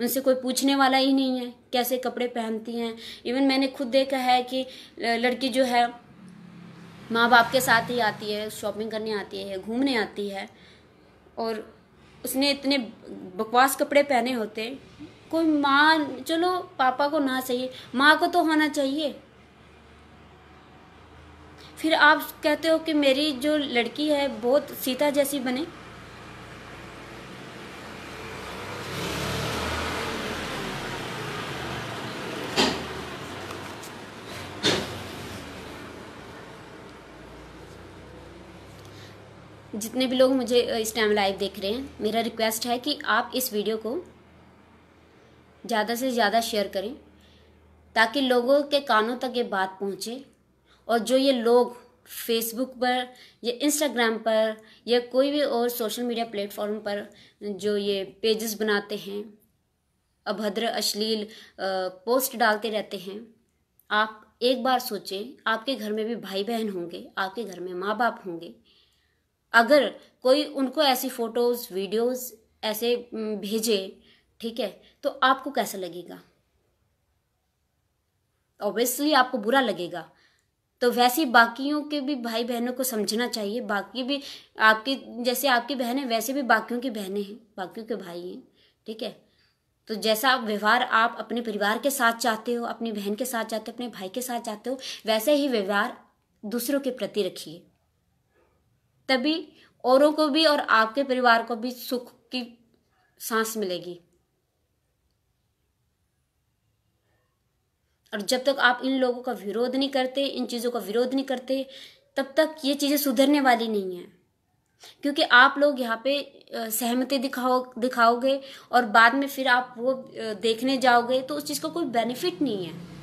उनसे कोई पूछने वाला ही नहीं है कैसे कपड़े पहनती हैं इवन मैंने खुद देखा है कि लड़की जो है माँ बाप के साथ ही आती है शॉपिंग करने आती है घूमने आती है और उसने इतने बकवास कपड़े पहने होते कोई माँ चलो पापा को ना चाहिए माँ को तो होना चाहिए फिर आप कहते हो कि मेरी जो लड़की है बहुत सीता जैसी बने जितने भी लोग मुझे इस टाइम लाइव देख रहे हैं मेरा रिक्वेस्ट है कि आप इस वीडियो को ज़्यादा से ज़्यादा शेयर करें ताकि लोगों के कानों तक ये बात पहुँचे और जो ये लोग फेसबुक पर या इंस्टाग्राम पर या कोई भी और सोशल मीडिया प्लेटफॉर्म पर जो ये पेजेस बनाते हैं अभद्र अश्लील पोस्ट डालते रहते हैं आप एक बार सोचें आपके घर में भी भाई बहन होंगे आपके घर में माँ बाप होंगे अगर कोई उनको ऐसी फोटोज वीडियोस ऐसे भेजे ठीक है तो आपको कैसा लगेगा ऑब्वियसली आपको बुरा लगेगा तो वैसे ही बाकियों के भी भाई बहनों को समझना चाहिए बाकी भी आपकी जैसे आपकी बहन है वैसे भी बाकियों की बहनें हैं बाकियों के भाई हैं ठीक है तो जैसा व्यवहार आप अपने परिवार के साथ चाहते हो अपनी बहन के साथ चाहते हो अपने भाई के साथ चाहते हो वैसे ही व्यवहार दूसरों के प्रति रखिए तभी औरों को भी और आपके परिवार को भी सुख की सांस मिलेगी और जब तक आप इन लोगों का विरोध नहीं करते इन चीज़ों का विरोध नहीं करते तब तक ये चीज़ें सुधरने वाली नहीं है क्योंकि आप लोग यहाँ पे सहमति दिखाओ दिखाओगे और बाद में फिर आप वो देखने जाओगे तो उस चीज़ का कोई बेनिफिट नहीं है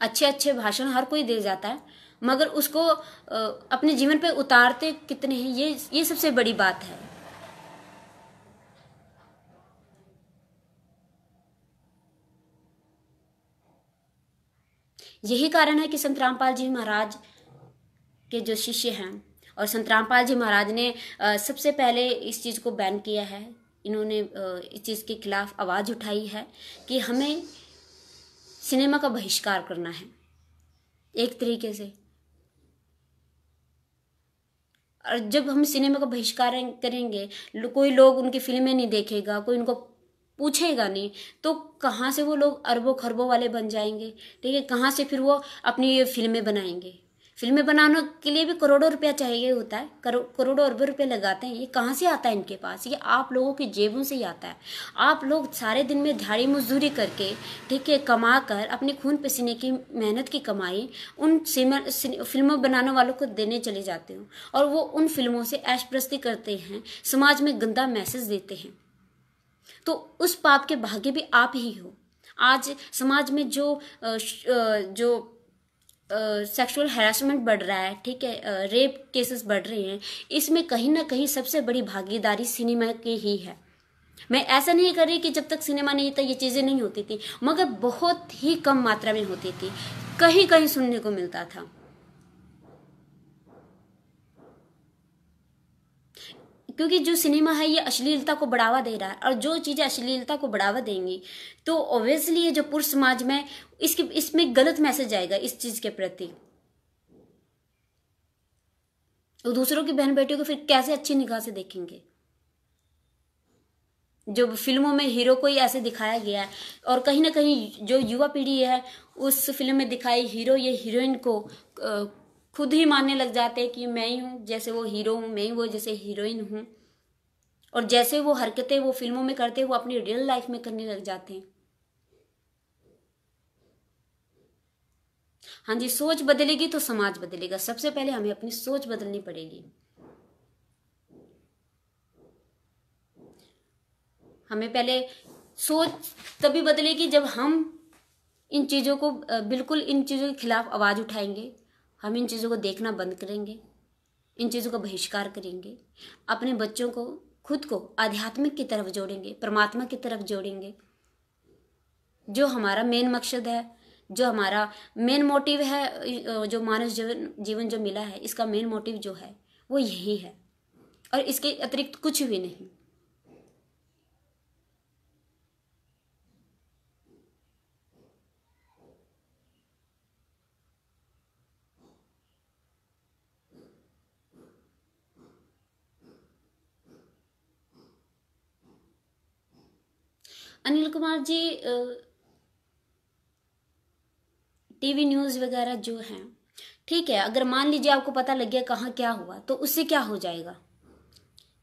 अच्छे अच्छे भाषण हर कोई दे जाता है मगर उसको अपने जीवन पे उतारते कितने हैं ये ये सबसे बड़ी बात है यही कारण है कि संत रामपाल जी महाराज के जो शिष्य हैं और संत रामपाल जी महाराज ने सबसे पहले इस चीज़ को बैन किया है इन्होंने इस चीज़ के खिलाफ आवाज़ उठाई है कि हमें सिनेमा का बहिष्कार करना है एक तरीके से और जब हम सिनेमा का बहिष्कार करेंगे कोई लोग उनकी फिल्में नहीं देखेगा कोई उनको पूछेगा नहीं तो कहाँ से वो लोग अरबों खरबों वाले बन जाएंगे ठीक है कहाँ से फिर वो अपनी फिल्में बनाएंगे फिल्में बनाने के लिए भी करोड़ों रुपया चाहिए होता है करो करोड़ों अरबों रुपये लगाते हैं ये कहाँ से आता है इनके पास ये आप लोगों की जेबों से ही आता है आप लोग सारे दिन में दिहाड़ी मजदूरी करके ठीक है कमा कर अपने खून पसीने की मेहनत की कमाई उन फिल्मों बनाने वालों को देने चले जाते हो और वो उन फिल्मों से ऐश प्रस्ती करते हैं समाज में गंदा मैसेज देते हैं तो उस पाप के भाग्य भी आप ही हो आज समाज में जो जो सेक्सुअल हेरासमेंट बढ़ रहा है ठीक है रेप केसेस बढ़ रहे हैं इसमें कहीं ना कहीं सबसे बड़ी भागीदारी सिनेमा की ही है मैं ऐसा नहीं कर रही कि जब तक सिनेमा नहीं था ये चीज़ें नहीं होती थी मगर बहुत ही कम मात्रा में होती थी कहीं कहीं सुनने को मिलता था क्योंकि जो सिनेमा है ये अश्लीलता को बढ़ावा दे रहा है और जो चीज़ें अश्लीलता को बढ़ावा देंगी तो ऑब्वियसली ये जो पुरुष समाज में इसके इसमें गलत मैसेज आएगा इस चीज़ के प्रति और तो दूसरों की बहन बेटियों को फिर कैसे अच्छी निगाह से देखेंगे जो फिल्मों में हीरो को ही ऐसे दिखाया गया है और कहीं ना कहीं जो युवा पीढ़ी है उस फिल्म में दिखाई हीरो या हीरोइन को खुद ही मानने लग जाते हैं कि मैं ही हूँ जैसे वो हीरो हूँ मैं ही वो जैसे हीरोइन हूँ और जैसे वो हरकतें वो फिल्मों में करते वो अपनी रियल लाइफ में करने लग जाते हैं हाँ जी सोच बदलेगी तो समाज बदलेगा सबसे पहले हमें अपनी सोच बदलनी पड़ेगी हमें पहले सोच तभी बदलेगी जब हम इन चीज़ों को बिल्कुल इन चीज़ों के खिलाफ आवाज़ उठाएंगे हम इन चीज़ों को देखना बंद करेंगे इन चीज़ों का बहिष्कार करेंगे अपने बच्चों को खुद को आध्यात्मिक की तरफ जोड़ेंगे परमात्मा की तरफ जोड़ेंगे जो हमारा मेन मकसद है जो हमारा मेन मोटिव है जो मानव जीवन जीवन जो मिला है इसका मेन मोटिव जो है वो यही है और इसके अतिरिक्त कुछ भी नहीं अनिल कुमार जी टीवी न्यूज़ वगैरह जो है ठीक है अगर मान लीजिए आपको पता लग गया कहाँ क्या हुआ तो उससे क्या हो जाएगा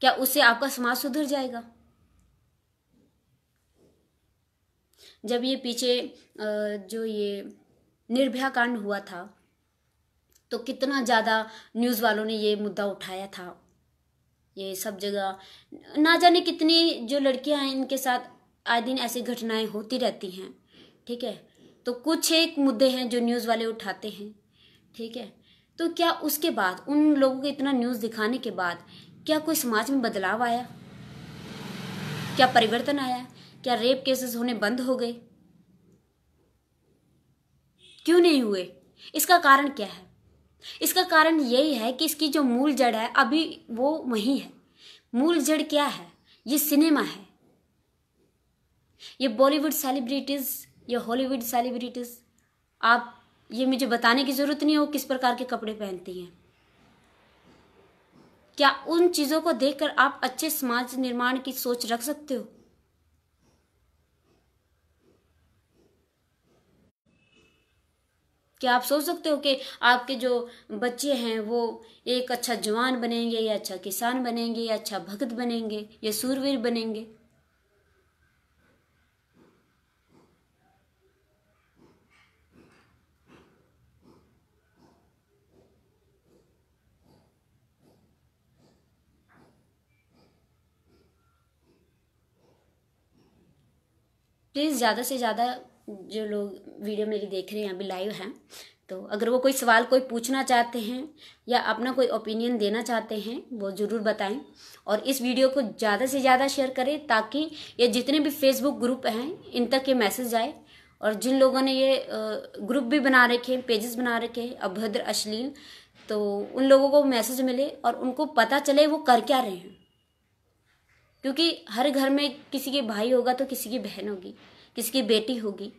क्या उससे आपका समाज सुधर जाएगा जब ये पीछे जो ये निर्भया कांड हुआ था तो कितना ज़्यादा न्यूज़ वालों ने ये मुद्दा उठाया था ये सब जगह ना जाने कितनी जो लड़कियां हैं इनके साथ आए दिन ऐसी घटनाएं होती रहती हैं ठीक है तो कुछ एक मुद्दे हैं जो न्यूज़ वाले उठाते हैं ठीक है तो क्या उसके बाद उन लोगों को इतना न्यूज़ दिखाने के बाद क्या कोई समाज में बदलाव आया क्या परिवर्तन आया क्या रेप केसेस होने बंद हो गए क्यों नहीं हुए इसका कारण क्या है इसका कारण यही है कि इसकी जो मूल जड़ है अभी वो वही है मूल जड़ क्या है ये सिनेमा है ये बॉलीवुड सेलिब्रिटीज़ या हॉलीवुड सेलिब्रिटीज़ आप ये मुझे बताने की ज़रूरत नहीं हो किस प्रकार के कपड़े पहनती हैं क्या उन चीज़ों को देखकर आप अच्छे समाज निर्माण की सोच रख सकते हो क्या आप सोच सकते हो कि आपके जो बच्चे हैं वो एक अच्छा जवान बनेंगे या अच्छा किसान बनेंगे या अच्छा भक्त बनेंगे या सूरवीर बनेंगे प्लीज़ ज़्यादा से ज़्यादा जो लोग वीडियो मेरी देख रहे हैं अभी लाइव हैं तो अगर वो कोई सवाल कोई पूछना चाहते हैं या अपना कोई ओपिनियन देना चाहते हैं वो ज़रूर बताएं और इस वीडियो को ज़्यादा से ज़्यादा शेयर करें ताकि ये जितने भी फेसबुक ग्रुप हैं इन तक ये मैसेज आए और जिन लोगों ने ये ग्रुप भी बना रखे हैं पेजेस बना रखे हैं अभद्र अश्लील तो उन लोगों को मैसेज मिले और उनको पता चले वो कर क्या रहे हैं क्योंकि हर घर में किसी के भाई होगा तो किसी की बहन होगी किसी की बेटी होगी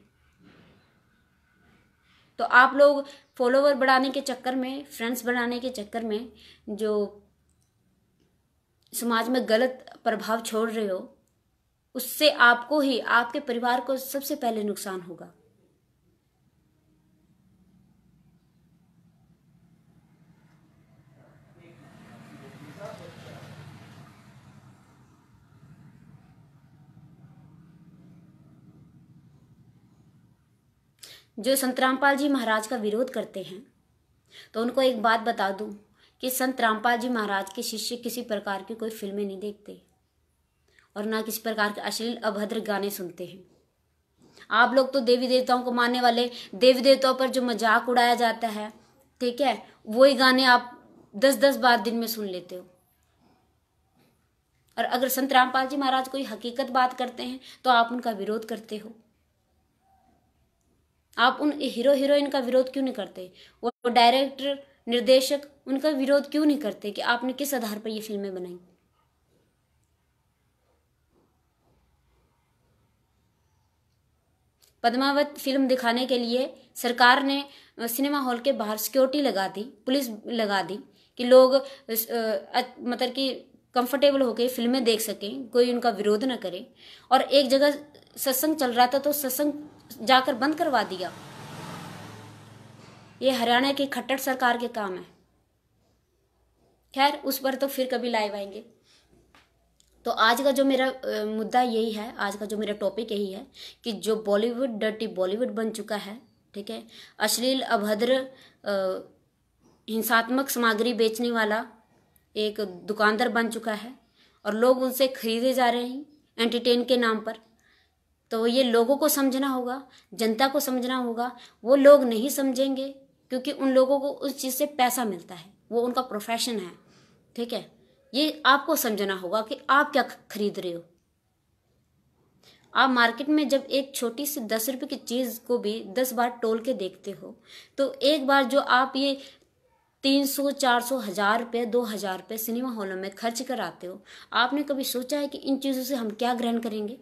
तो आप लोग फॉलोवर बढ़ाने के चक्कर में फ्रेंड्स बढ़ाने के चक्कर में जो समाज में गलत प्रभाव छोड़ रहे हो उससे आपको ही आपके परिवार को सबसे पहले नुकसान होगा जो संत रामपाल जी महाराज का विरोध करते हैं तो उनको एक बात बता दूं कि संत रामपाल जी महाराज के शिष्य किसी प्रकार की कोई फिल्में नहीं देखते और ना किसी प्रकार के अश्लील अभद्र गाने सुनते हैं आप लोग तो देवी देवताओं को मानने वाले देवी देवताओं पर जो मजाक उड़ाया जाता है ठीक है वही गाने आप दस दस बार दिन में सुन लेते हो और अगर संत रामपाल जी महाराज कोई हकीकत बात करते हैं तो आप उनका विरोध करते हो आप उन हीरो हीरोइन का विरोध क्यों नहीं करते वो डायरेक्टर निर्देशक उनका विरोध क्यों नहीं करते कि आपने किस आधार पर ये फिल्में बनाई पद्मावत फिल्म दिखाने के लिए सरकार ने सिनेमा हॉल के बाहर सिक्योरिटी लगा दी पुलिस लगा दी कि लोग मतलब कि कंफर्टेबल होकर फिल्में देख सकें कोई उनका विरोध ना करे और एक जगह सत्संग चल रहा था तो सत्संग जाकर बंद करवा दिया ये हरियाणा की खट्टर सरकार के काम है खैर उस पर तो फिर कभी लाइव आएंगे तो आज का जो मेरा मुद्दा यही है आज का जो मेरा टॉपिक यही है कि जो बॉलीवुड डर्टी बॉलीवुड बन चुका है ठीक है अश्लील अभद्र हिंसात्मक सामग्री बेचने वाला एक दुकानदार बन चुका है और लोग उनसे खरीदे जा रहे हैं एंटरटेन के नाम पर तो ये लोगों को समझना होगा जनता को समझना होगा वो लोग नहीं समझेंगे क्योंकि उन लोगों को उस चीज़ से पैसा मिलता है वो उनका प्रोफेशन है ठीक है ये आपको समझना होगा कि आप क्या खरीद रहे हो आप मार्केट में जब एक छोटी सी दस रुपये की चीज़ को भी दस बार टोल के देखते हो तो एक बार जो आप ये तीन सौ चार सौ हज़ार रुपये दो हज़ार रुपये सिनेमा हॉलों में खर्च कर आते हो आपने कभी सोचा है कि इन चीज़ों से हम क्या ग्रहण करेंगे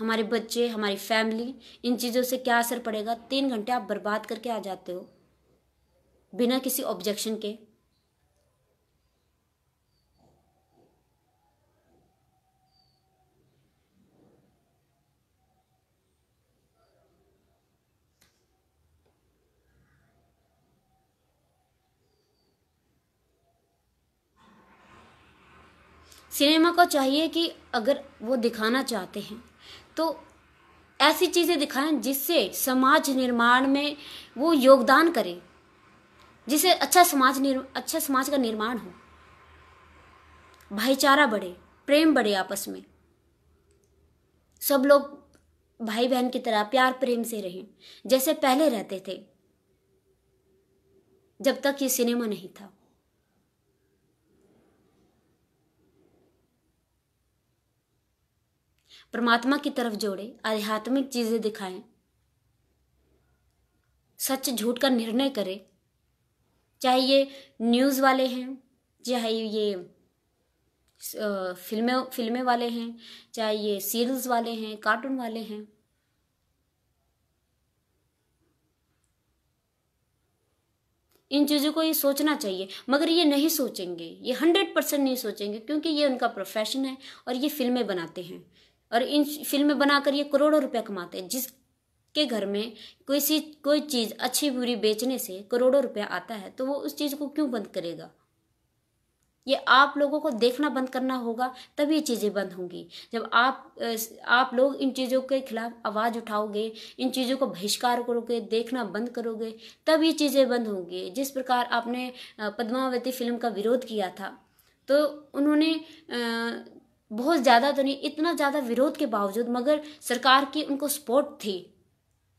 हमारे बच्चे हमारी फैमिली इन चीज़ों से क्या असर पड़ेगा तीन घंटे आप बर्बाद करके आ जाते हो बिना किसी ऑब्जेक्शन के सिनेमा को चाहिए कि अगर वो दिखाना चाहते हैं तो ऐसी चीज़ें दिखाएं जिससे समाज निर्माण में वो योगदान करें जिससे अच्छा समाज अच्छा समाज का निर्माण हो भाईचारा बढ़े प्रेम बढ़े आपस में सब लोग भाई बहन की तरह प्यार प्रेम से रहें जैसे पहले रहते थे जब तक ये सिनेमा नहीं था परमात्मा की तरफ जोड़े आध्यात्मिक चीज़ें दिखाएं सच झूठ का निर्णय करें चाहे ये न्यूज़ वाले हैं चाहे ये फिल्में फिल्में वाले हैं चाहे ये सीरियल्स वाले हैं कार्टून वाले हैं इन चीज़ों को ये सोचना चाहिए मगर ये नहीं सोचेंगे ये हंड्रेड परसेंट नहीं सोचेंगे क्योंकि ये उनका प्रोफेशन है और ये फिल्में बनाते हैं और इन फिल्में बनाकर ये करोड़ों रुपया कमाते हैं जिसके घर में सी कोई चीज़ अच्छी बुरी बेचने से करोड़ों रुपया आता है तो वो उस चीज़ को क्यों बंद करेगा ये आप लोगों को देखना बंद करना होगा तभी ये चीज़ें बंद होंगी जब आप आप लोग इन चीज़ों के खिलाफ आवाज़ उठाओगे इन चीज़ों को बहिष्कार करोगे देखना बंद करोगे तब ये चीज़ें बंद होंगी जिस प्रकार आपने पद्मावती फिल्म का विरोध किया था तो उन्होंने बहुत ज़्यादा तो नहीं इतना ज़्यादा विरोध के बावजूद मगर सरकार की उनको सपोर्ट थी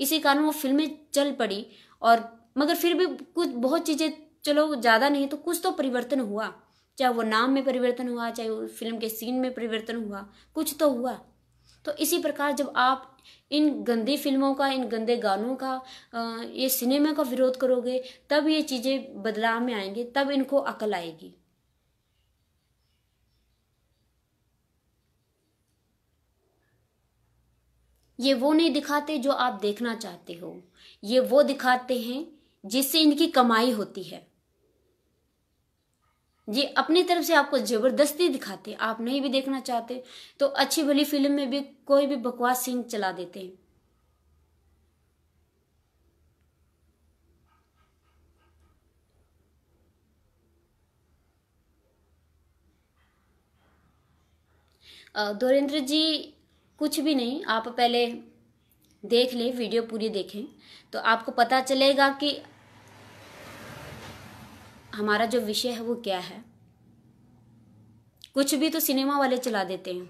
इसी कारण वो फिल्में चल पड़ी और मगर फिर भी कुछ बहुत चीज़ें चलो ज़्यादा नहीं तो कुछ तो परिवर्तन हुआ चाहे वो नाम में परिवर्तन हुआ चाहे वो फिल्म के सीन में परिवर्तन हुआ कुछ तो हुआ तो इसी प्रकार जब आप इन गंदी फिल्मों का इन गंदे गानों का ये सिनेमा का विरोध करोगे तब ये चीज़ें बदलाव में आएंगे तब इनको अकल आएगी ये वो नहीं दिखाते जो आप देखना चाहते हो ये वो दिखाते हैं जिससे इनकी कमाई होती है ये अपनी तरफ से आपको जबरदस्ती दिखाते आप नहीं भी देखना चाहते तो अच्छी भली फिल्म में भी कोई भी बकवास सीन चला देते हैं धोरेंद्र जी कुछ भी नहीं आप पहले देख लें वीडियो पूरी देखें तो आपको पता चलेगा कि हमारा जो विषय है वो क्या है कुछ भी तो सिनेमा वाले चला देते हैं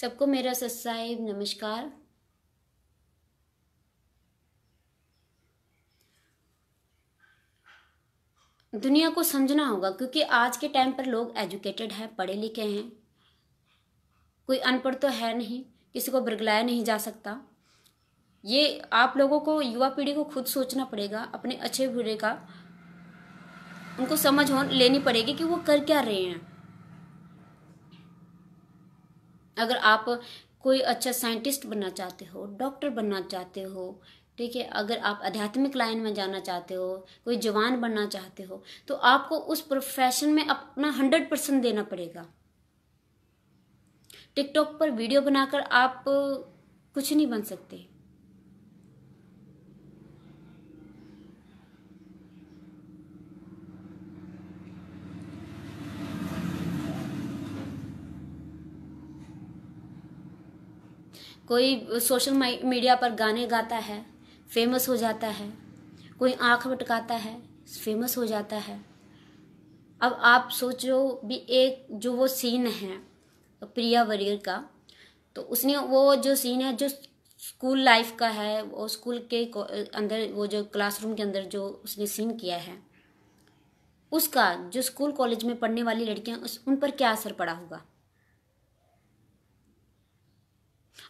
सबको मेरा सत साहिब नमस्कार दुनिया को समझना होगा क्योंकि आज के टाइम पर लोग एजुकेटेड हैं पढ़े लिखे हैं कोई अनपढ़ तो है नहीं किसी को बरगलाया नहीं जा सकता ये आप लोगों को युवा पीढ़ी को खुद सोचना पड़ेगा अपने अच्छे बुरे का उनको समझ हो लेनी पड़ेगी कि वो कर क्या रहे हैं अगर आप कोई अच्छा साइंटिस्ट बनना चाहते हो डॉक्टर बनना चाहते हो ठीक है अगर आप आध्यात्मिक लाइन में जाना चाहते हो कोई जवान बनना चाहते हो तो आपको उस प्रोफेशन में अपना हंड्रेड परसेंट देना पड़ेगा टिकटॉक पर वीडियो बनाकर आप कुछ नहीं बन सकते कोई सोशल मीडिया पर गाने गाता है फेमस हो जाता है कोई आँख भटकाता है फेमस हो जाता है अब आप सोचो भी एक जो वो सीन है प्रिया वरियर का तो उसने वो जो सीन है जो स्कूल लाइफ का है वो स्कूल के अंदर वो जो क्लासरूम के अंदर जो उसने सीन किया है उसका जो स्कूल कॉलेज में पढ़ने वाली लड़कियां उस उन पर क्या असर पड़ा होगा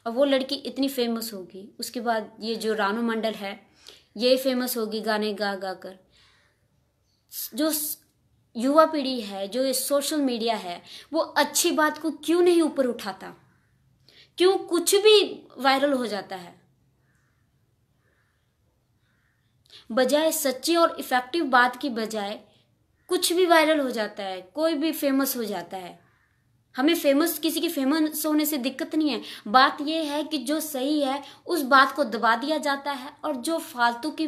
और वो लड़की इतनी फेमस होगी उसके बाद ये जो रानू मंडल है ये फेमस होगी गाने गा गा कर जो युवा पीढ़ी है जो ये सोशल मीडिया है वो अच्छी बात को क्यों नहीं ऊपर उठाता क्यों कुछ भी वायरल हो जाता है बजाय सच्ची और इफेक्टिव बात की बजाय कुछ भी वायरल हो जाता है कोई भी फेमस हो जाता है हमें फेमस किसी के फेमस होने से दिक्कत नहीं है बात यह है कि जो सही है उस बात को दबा दिया जाता है और जो फालतू की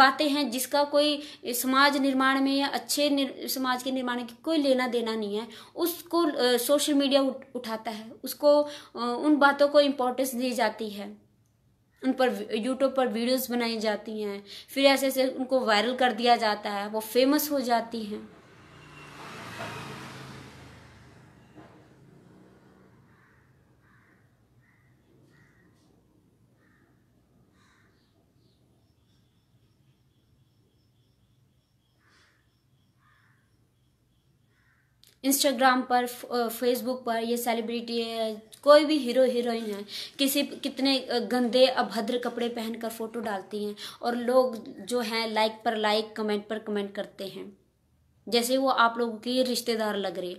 बातें हैं जिसका कोई समाज निर्माण में या अच्छे समाज के निर्माण की कोई लेना देना नहीं है उसको सोशल मीडिया उठाता है उसको उन बातों को इम्पोर्टेंस दी जाती है उन पर यूट्यूब पर वीडियोस बनाई जाती हैं फिर ऐसे ऐसे उनको वायरल कर दिया जाता है वो फेमस हो जाती हैं इंस्टाग्राम पर फेसबुक पर ये सेलिब्रिटी कोई भी हीरो हीरोइन है किसी कितने गंदे अभद्र कपड़े पहनकर फ़ोटो डालती हैं और लोग जो हैं लाइक पर लाइक कमेंट पर कमेंट करते हैं जैसे वो आप लोगों के रिश्तेदार लग रहे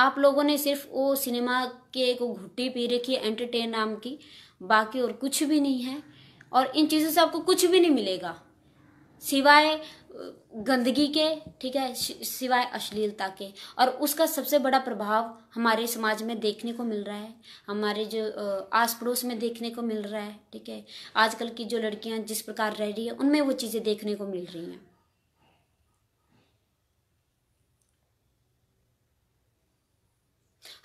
आप लोगों ने सिर्फ वो सिनेमा के एक घुट्टी पी रखी एंटरटेन नाम की बाकी और कुछ भी नहीं है और इन चीज़ों से आपको कुछ भी नहीं मिलेगा सिवाय गंदगी के ठीक है सिवाय अश्लीलता के और उसका सबसे बड़ा प्रभाव हमारे समाज में देखने को मिल रहा है हमारे जो आस पड़ोस में देखने को मिल रहा है ठीक है आजकल की जो लड़कियां जिस प्रकार रह रही है उनमें वो चीज़ें देखने को मिल रही हैं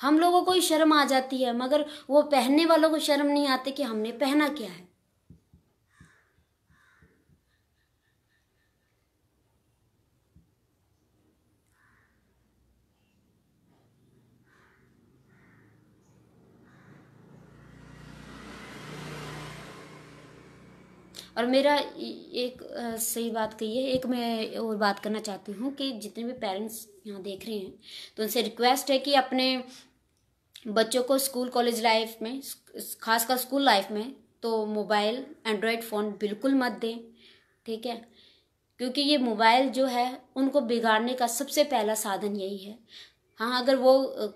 हम लोगों को ही शर्म आ जाती है मगर वो पहनने वालों को शर्म नहीं आती कि हमने पहना क्या है और मेरा एक सही बात कही है एक मैं और बात करना चाहती हूँ कि जितने भी पेरेंट्स यहाँ देख रहे हैं तो उनसे रिक्वेस्ट है कि अपने बच्चों को स्कूल कॉलेज लाइफ में खासकर स्कूल लाइफ में तो मोबाइल एंड्रॉयड फ़ोन बिल्कुल मत दें ठीक है क्योंकि ये मोबाइल जो है उनको बिगाड़ने का सबसे पहला साधन यही है हाँ अगर वो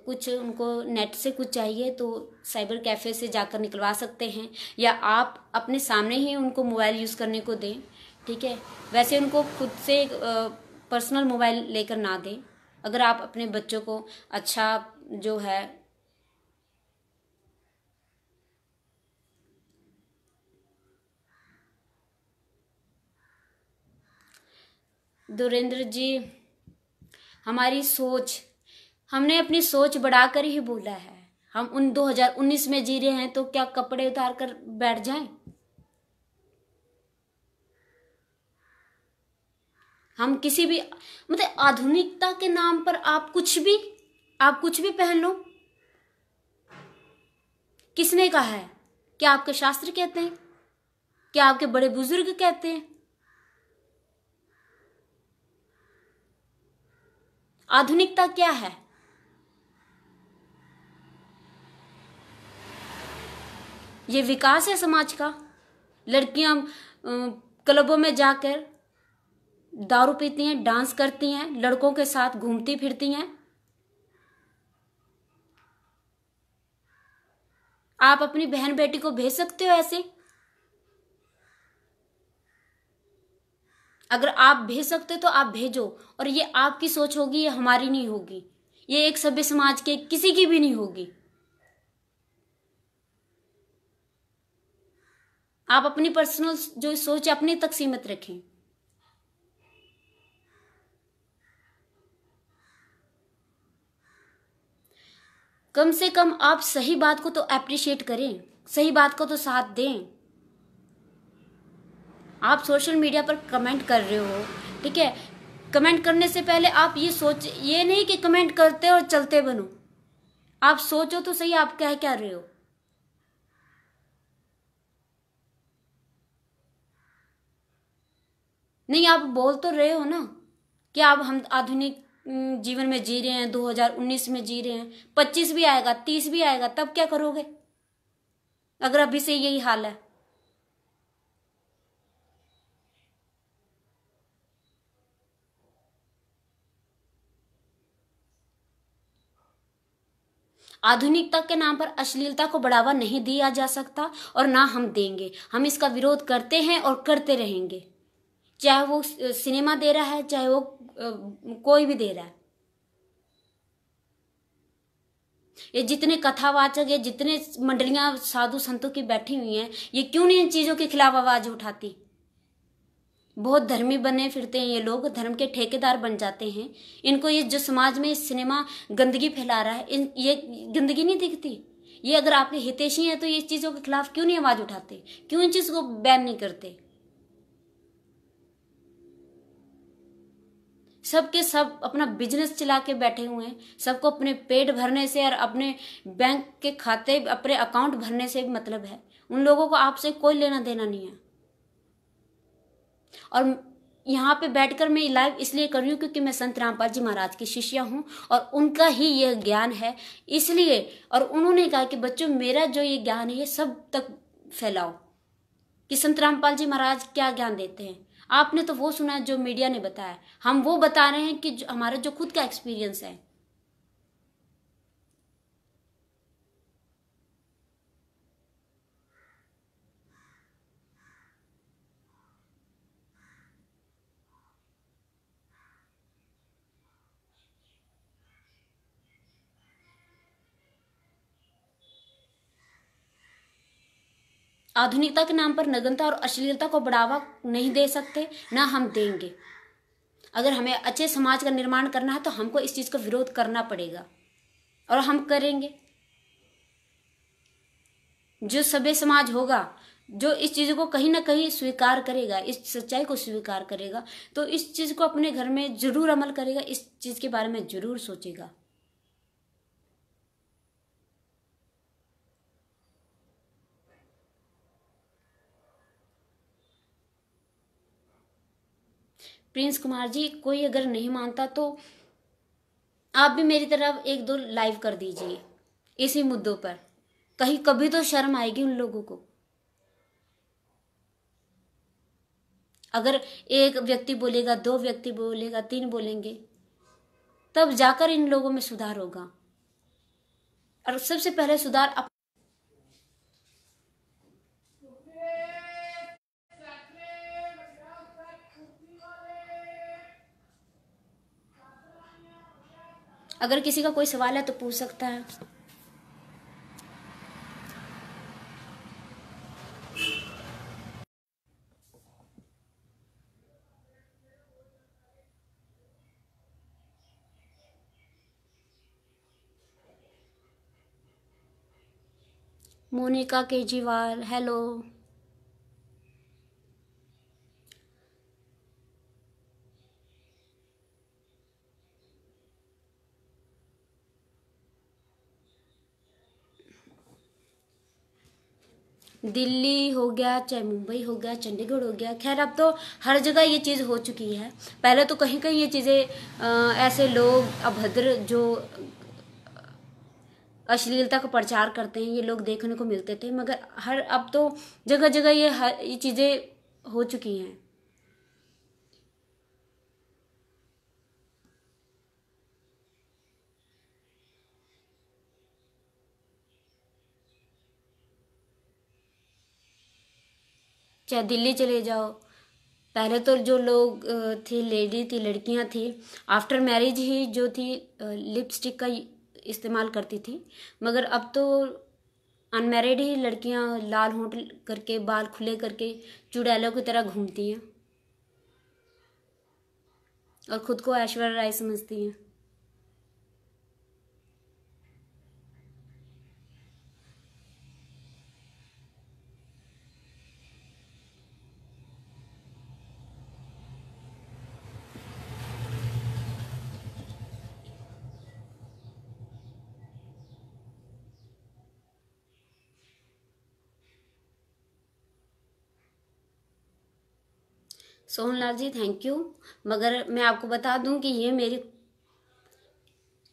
कुछ उनको नेट से कुछ चाहिए तो साइबर कैफ़े से जाकर निकलवा सकते हैं या आप अपने सामने ही उनको मोबाइल यूज़ करने को दें ठीक है वैसे उनको खुद से पर्सनल मोबाइल लेकर ना दें अगर आप अपने बच्चों को अच्छा जो है दुरेंद्र जी हमारी सोच हमने अपनी सोच बढ़ाकर ही बोला है हम उन 2019 में जी रहे हैं तो क्या कपड़े उतार कर बैठ जाएं हम किसी भी मतलब आधुनिकता के नाम पर आप कुछ भी आप कुछ भी पहन लो किसने कहा है क्या आपके शास्त्र कहते हैं क्या आपके बड़े बुजुर्ग कहते हैं आधुनिकता क्या है ये विकास है समाज का लड़कियां क्लबों में जाकर दारू पीती हैं डांस करती हैं लड़कों के साथ घूमती फिरती हैं आप अपनी बहन बेटी को भेज सकते हो ऐसे अगर आप भेज सकते हो तो आप भेजो और ये आपकी सोच होगी ये हमारी नहीं होगी ये एक सभ्य समाज के किसी की भी नहीं होगी आप अपनी पर्सनल जो सोच है अपने तक सीमित रखें कम से कम आप सही बात को तो अप्रिशिएट करें सही बात को तो साथ दें आप सोशल मीडिया पर कमेंट कर रहे हो ठीक है कमेंट करने से पहले आप ये सोच ये नहीं कि कमेंट करते और चलते बनो आप सोचो तो सही आप क्या क्या रहे हो नहीं आप बोल तो रहे हो ना कि आप हम आधुनिक जीवन में जी रहे हैं 2019 में जी रहे हैं 25 भी आएगा 30 भी आएगा तब क्या करोगे अगर अभी से यही हाल है आधुनिकता के नाम पर अश्लीलता को बढ़ावा नहीं दिया जा सकता और ना हम देंगे हम इसका विरोध करते हैं और करते रहेंगे चाहे वो सिनेमा दे रहा है चाहे वो कोई भी दे रहा है ये जितने कथावाचक ये जितने मंडलियां साधु संतों की बैठी हुई हैं ये क्यों नहीं इन चीज़ों के खिलाफ आवाज़ उठाती बहुत धर्मी बने फिरते हैं ये लोग धर्म के ठेकेदार बन जाते हैं इनको ये जो समाज में सिनेमा गंदगी फैला रहा है इन ये गंदगी नहीं दिखती ये अगर आपके हितेशी हैं तो ये चीज़ों के खिलाफ क्यों नहीं आवाज़ उठाते क्यों इन चीज़ को बैन नहीं करते सबके सब अपना बिजनेस चला के बैठे हुए हैं सबको अपने पेट भरने से और अपने बैंक के खाते अपने अकाउंट भरने से मतलब है उन लोगों को आपसे कोई लेना देना नहीं है और यहाँ पे बैठकर मैं लाइव इसलिए कर रही हूँ क्योंकि मैं संत रामपाल जी महाराज की शिष्या हूँ और उनका ही यह ज्ञान है इसलिए और उन्होंने कहा कि बच्चों मेरा जो ये ज्ञान है ये सब तक फैलाओ कि संत रामपाल जी महाराज क्या ज्ञान देते हैं आपने तो वो सुना है जो मीडिया ने बताया हम वो बता रहे हैं कि हमारा जो खुद का एक्सपीरियंस है आधुनिकता के नाम पर नगनता और अश्लीलता को बढ़ावा नहीं दे सकते ना हम देंगे अगर हमें अच्छे समाज का निर्माण करना है तो हमको इस चीज़ का विरोध करना पड़ेगा और हम करेंगे जो सभ्य समाज होगा जो इस चीज़ को कहीं ना कहीं स्वीकार करेगा इस सच्चाई को स्वीकार करेगा तो इस चीज़ को अपने घर में ज़रूर अमल करेगा इस चीज़ के बारे में ज़रूर सोचेगा प्रिंस कुमार जी कोई अगर नहीं मानता तो आप भी मेरी तरफ एक दो लाइव कर दीजिए इसी मुद्दों पर कहीं कभी तो शर्म आएगी उन लोगों को अगर एक व्यक्ति बोलेगा दो व्यक्ति बोलेगा तीन बोलेंगे तब जाकर इन लोगों में सुधार होगा और सबसे पहले सुधार अगर किसी का कोई सवाल है तो पूछ सकता है मोनिका केजरीवाल हेलो दिल्ली हो गया चाहे मुंबई हो गया चंडीगढ़ हो गया खैर अब तो हर जगह ये चीज़ हो चुकी है पहले तो कहीं कहीं ये चीज़ें ऐसे लोग अभद्र जो अश्लीलता का प्रचार करते हैं ये लोग देखने को मिलते थे मगर हर अब तो जगह जगह ये हर ये चीज़ें हो चुकी हैं चाहे दिल्ली चले जाओ पहले तो जो लोग थे लेडी थी लड़कियां थी आफ्टर मैरिज ही जो थी लिपस्टिक का इस्तेमाल करती थी मगर अब तो अनमेरिड ही लड़कियां लाल होट करके बाल खुले करके चुड़ैलों की तरह घूमती हैं और ख़ुद को ऐश्वर्य राय समझती हैं सोहनलाल जी थैंक यू मगर मैं आपको बता दूं कि ये मेरी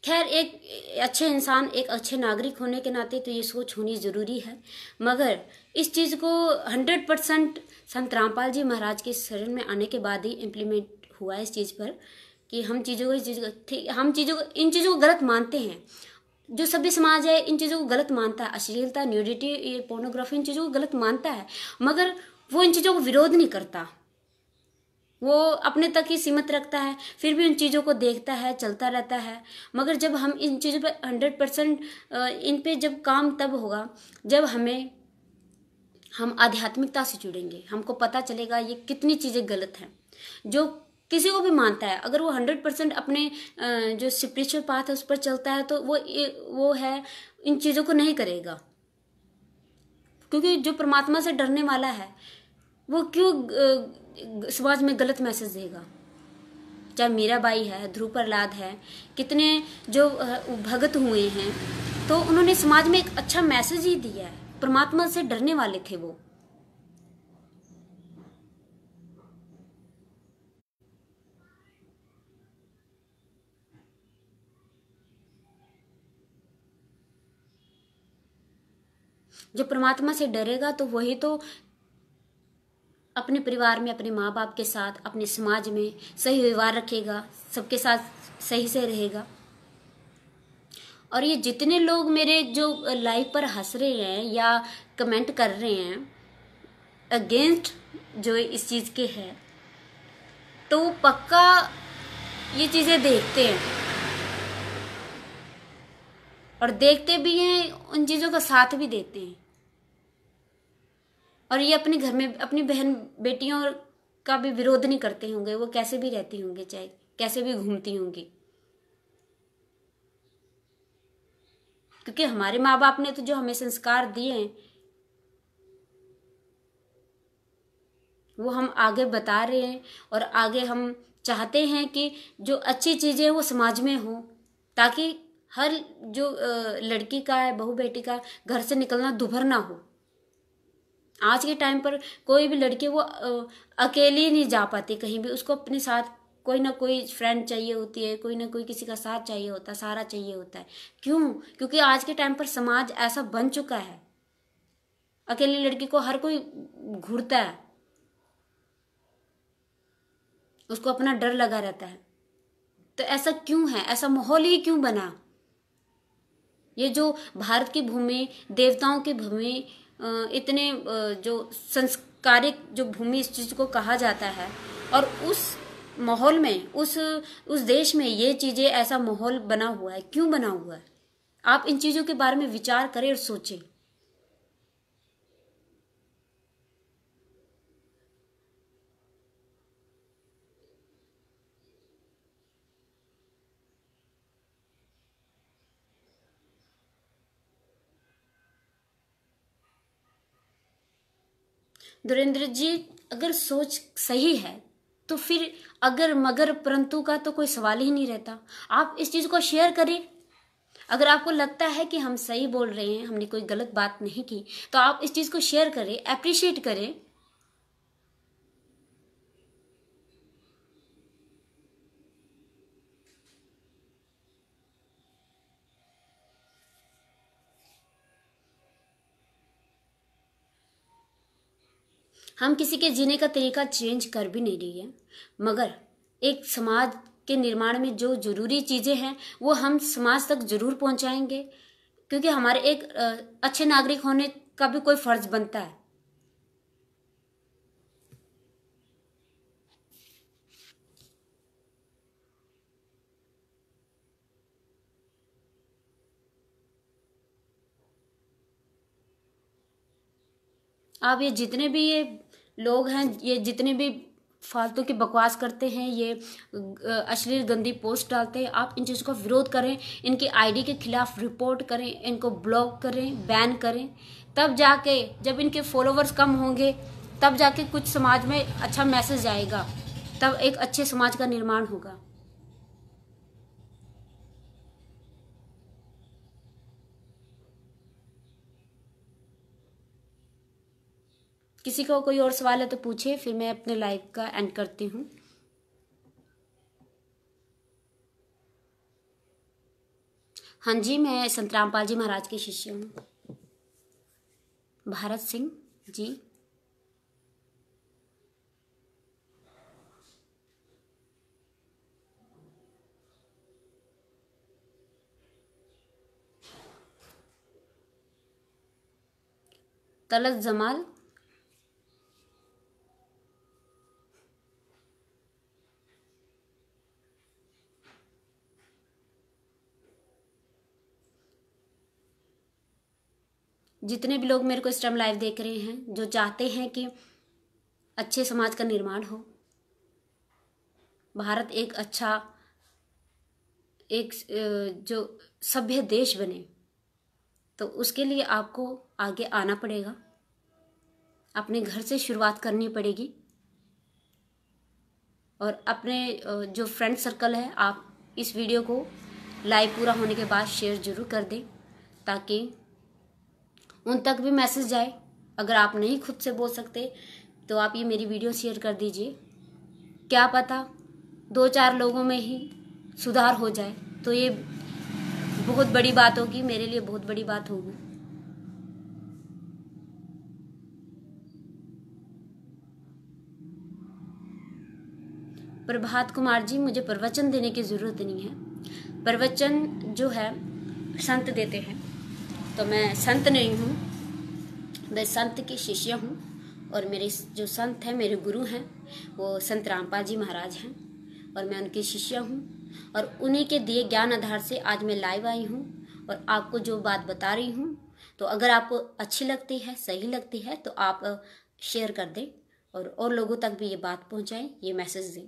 खैर एक अच्छे इंसान एक अच्छे नागरिक होने के नाते तो ये सोच होनी ज़रूरी है मगर इस चीज़ को हंड्रेड परसेंट संत रामपाल जी महाराज के शरण में आने के बाद ही इम्प्लीमेंट हुआ है इस चीज़ पर कि हम चीज़ों को इस चीज़ को हम चीज़ों को इन चीज़ों को गलत मानते हैं जो सभ्य समाज है इन चीज़ों को गलत मानता है अश्लीलता न्यूडिटी ये पोर्नोग्राफी इन चीज़ों को गलत मानता है मगर वो इन चीज़ों को विरोध नहीं करता वो अपने तक ही सीमित रखता है फिर भी उन चीज़ों को देखता है चलता रहता है मगर जब हम इन चीज़ों पर हंड्रेड परसेंट इन पर जब काम तब होगा जब हमें हम आध्यात्मिकता से जुड़ेंगे हमको पता चलेगा ये कितनी चीज़ें गलत हैं जो किसी को भी मानता है अगर वो हंड्रेड परसेंट अपने जो स्पिरिचुअल पाथ है उस पर चलता है तो वो वो है इन चीज़ों को नहीं करेगा क्योंकि जो परमात्मा से डरने वाला है वो क्यों समाज में गलत मैसेज देगा चाहे मीराबाई है ध्रुव प्रहलाद है कितने जो भगत हुए हैं तो उन्होंने समाज में एक अच्छा मैसेज ही दिया है परमात्मा से डरने वाले थे वो जो परमात्मा से डरेगा तो वही तो अपने परिवार में अपने माँ बाप के साथ अपने समाज में सही व्यवहार रखेगा सबके साथ सही से रहेगा और ये जितने लोग मेरे जो लाइफ पर हंस रहे हैं या कमेंट कर रहे हैं अगेंस्ट जो इस चीज़ के हैं तो पक्का ये चीज़ें देखते हैं और देखते भी हैं उन चीज़ों का साथ भी देते हैं और ये अपने घर में अपनी बहन बेटियों का भी विरोध नहीं करते होंगे वो कैसे भी रहती होंगे चाहे कैसे भी घूमती होंगी क्योंकि हमारे माँ बाप ने तो जो हमें संस्कार दिए हैं वो हम आगे बता रहे हैं और आगे हम चाहते हैं कि जो अच्छी चीज़ें वो समाज में हो ताकि हर जो लड़की का है बहू बेटी का घर से निकलना दुभर ना हो आज के टाइम पर कोई भी लड़की वो अकेली नहीं जा पाती कहीं भी उसको अपने साथ कोई ना कोई फ्रेंड चाहिए होती है कोई ना कोई किसी का साथ चाहिए होता है सारा चाहिए होता है क्यों क्योंकि आज के टाइम पर समाज ऐसा बन चुका है अकेली लड़की को हर कोई घूरता है उसको अपना डर लगा रहता है तो ऐसा क्यों है ऐसा माहौल ही क्यों बना ये जो भारत की भूमि देवताओं की भूमि इतने जो संस्कारिक जो भूमि इस चीज़ को कहा जाता है और उस माहौल में उस उस देश में ये चीज़ें ऐसा माहौल बना हुआ है क्यों बना हुआ है आप इन चीज़ों के बारे में विचार करें और सोचें दुरेंद्र जी अगर सोच सही है तो फिर अगर मगर परंतु का तो कोई सवाल ही नहीं रहता आप इस चीज़ को शेयर करें अगर आपको लगता है कि हम सही बोल रहे हैं हमने कोई गलत बात नहीं की तो आप इस चीज़ को शेयर करें अप्रिशिएट करें हम किसी के जीने का तरीका चेंज कर भी नहीं रही है मगर एक समाज के निर्माण में जो ज़रूरी चीज़ें हैं वो हम समाज तक ज़रूर पहुंचाएंगे क्योंकि हमारे एक अच्छे नागरिक होने का भी कोई फ़र्ज़ बनता है आप ये जितने भी ये लोग हैं ये जितने भी फालतू की बकवास करते हैं ये अश्लील गंदी पोस्ट डालते हैं आप इन चीज़ों का विरोध करें इनकी आईडी के खिलाफ रिपोर्ट करें इनको ब्लॉक करें बैन करें तब जाके जब इनके फॉलोवर्स कम होंगे तब जाके कुछ समाज में अच्छा मैसेज आएगा तब एक अच्छे समाज का निर्माण होगा किसी को कोई और सवाल है तो पूछे फिर मैं अपने लाइव का एंड करती हूँ हाँ जी मैं संतरामपाल जी महाराज की शिष्य हूँ भारत सिंह जी तलत जमाल जितने भी लोग मेरे को इस टाइम लाइव देख रहे हैं जो चाहते हैं कि अच्छे समाज का निर्माण हो भारत एक अच्छा एक जो सभ्य देश बने तो उसके लिए आपको आगे आना पड़ेगा अपने घर से शुरुआत करनी पड़ेगी और अपने जो फ्रेंड सर्कल है आप इस वीडियो को लाइव पूरा होने के बाद शेयर ज़रूर कर दें ताकि उन तक भी मैसेज जाए अगर आप नहीं खुद से बोल सकते तो आप ये मेरी वीडियो शेयर कर दीजिए क्या पता दो चार लोगों में ही सुधार हो जाए तो ये बहुत बड़ी बात होगी मेरे लिए बहुत बड़ी बात होगी प्रभात कुमार जी मुझे प्रवचन देने की ज़रूरत नहीं है प्रवचन जो है संत देते हैं तो मैं संत नहीं हूँ मैं संत की शिष्य हूँ और मेरे जो संत हैं मेरे गुरु हैं वो संत रामपाल जी महाराज हैं और मैं उनकी शिष्य हूँ और उन्हीं के दिए ज्ञान आधार से आज मैं लाइव आई हूँ और आपको जो बात बता रही हूँ तो अगर आपको अच्छी लगती है सही लगती है तो आप शेयर कर दें और और लोगों तक भी ये बात पहुँचाएँ ये मैसेज दें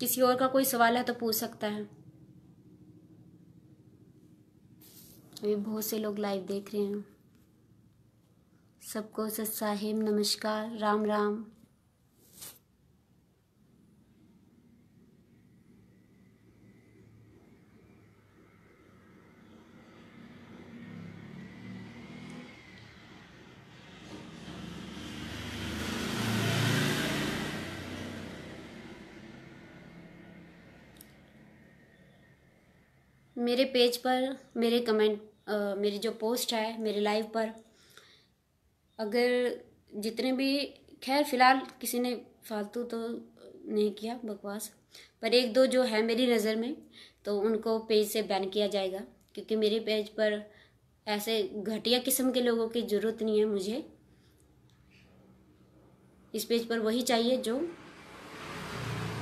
किसी और का कोई सवाल है तो पूछ सकता है अभी बहुत से लोग लाइव देख रहे हैं सबको सत साहिब नमस्कार राम राम मेरे पेज पर मेरे कमेंट मेरी जो पोस्ट है मेरे लाइव पर अगर जितने भी खैर फ़िलहाल किसी ने फालतू तो नहीं किया बकवास पर एक दो जो है मेरी नज़र में तो उनको पेज से बैन किया जाएगा क्योंकि मेरे पेज पर ऐसे घटिया किस्म के लोगों की ज़रूरत नहीं है मुझे इस पेज पर वही चाहिए जो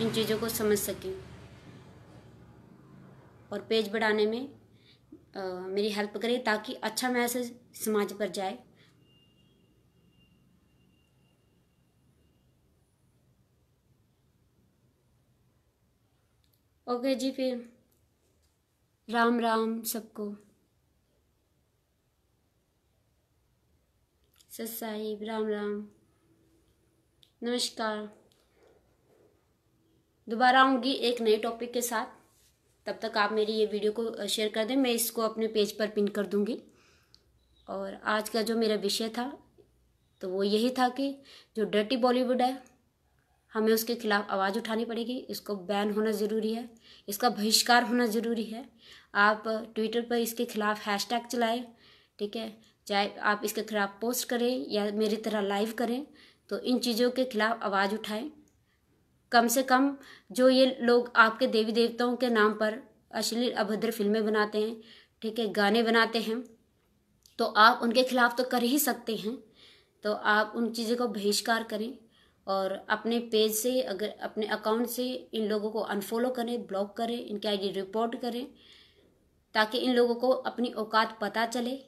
इन चीज़ों को समझ सकें और पेज बढ़ाने में आ, मेरी हेल्प करें ताकि अच्छा मैसेज समाज पर जाए ओके जी फिर राम राम सबको सत साहिब राम राम नमस्कार दोबारा आऊँगी एक नए टॉपिक के साथ तब तक आप मेरी ये वीडियो को शेयर कर दें मैं इसको अपने पेज पर पिन कर दूँगी और आज का जो मेरा विषय था तो वो यही था कि जो डर्टी बॉलीवुड है हमें उसके खिलाफ आवाज़ उठानी पड़ेगी इसको बैन होना ज़रूरी है इसका बहिष्कार होना ज़रूरी है आप ट्विटर पर इसके खिलाफ हैशटैग चलाएं ठीक है चाहे आप इसके खिलाफ पोस्ट करें या मेरी तरह लाइव करें तो इन चीज़ों के खिलाफ आवाज़ उठाएं कम से कम जो ये लोग आपके देवी देवताओं के नाम पर अश्लील अभद्र फिल्में बनाते हैं ठीक है गाने बनाते हैं तो आप उनके खिलाफ तो कर ही सकते हैं तो आप उन चीज़ों को बहिष्कार करें और अपने पेज से अगर अपने अकाउंट से इन लोगों को अनफॉलो करें ब्लॉक करें इनकी आईडी रिपोर्ट करें ताकि इन लोगों को अपनी औकात पता चले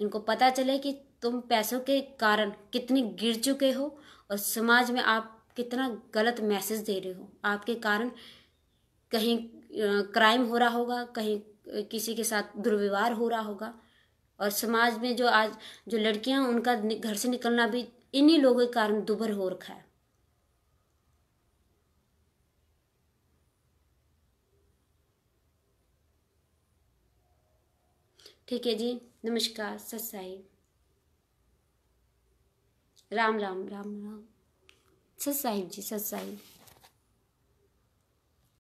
इनको पता चले कि तुम पैसों के कारण कितनी गिर चुके हो और समाज में आप कितना गलत मैसेज दे रहे हो आपके कारण कहीं क्राइम हो रहा होगा कहीं किसी के साथ दुर्व्यवहार हो रहा होगा और समाज में जो आज जो लड़कियां उनका घर से निकलना भी इन्हीं लोगों के कारण दुभर हो रखा है ठीक है जी नमस्कार सत साई राम राम राम राम 出岁，唔止出岁。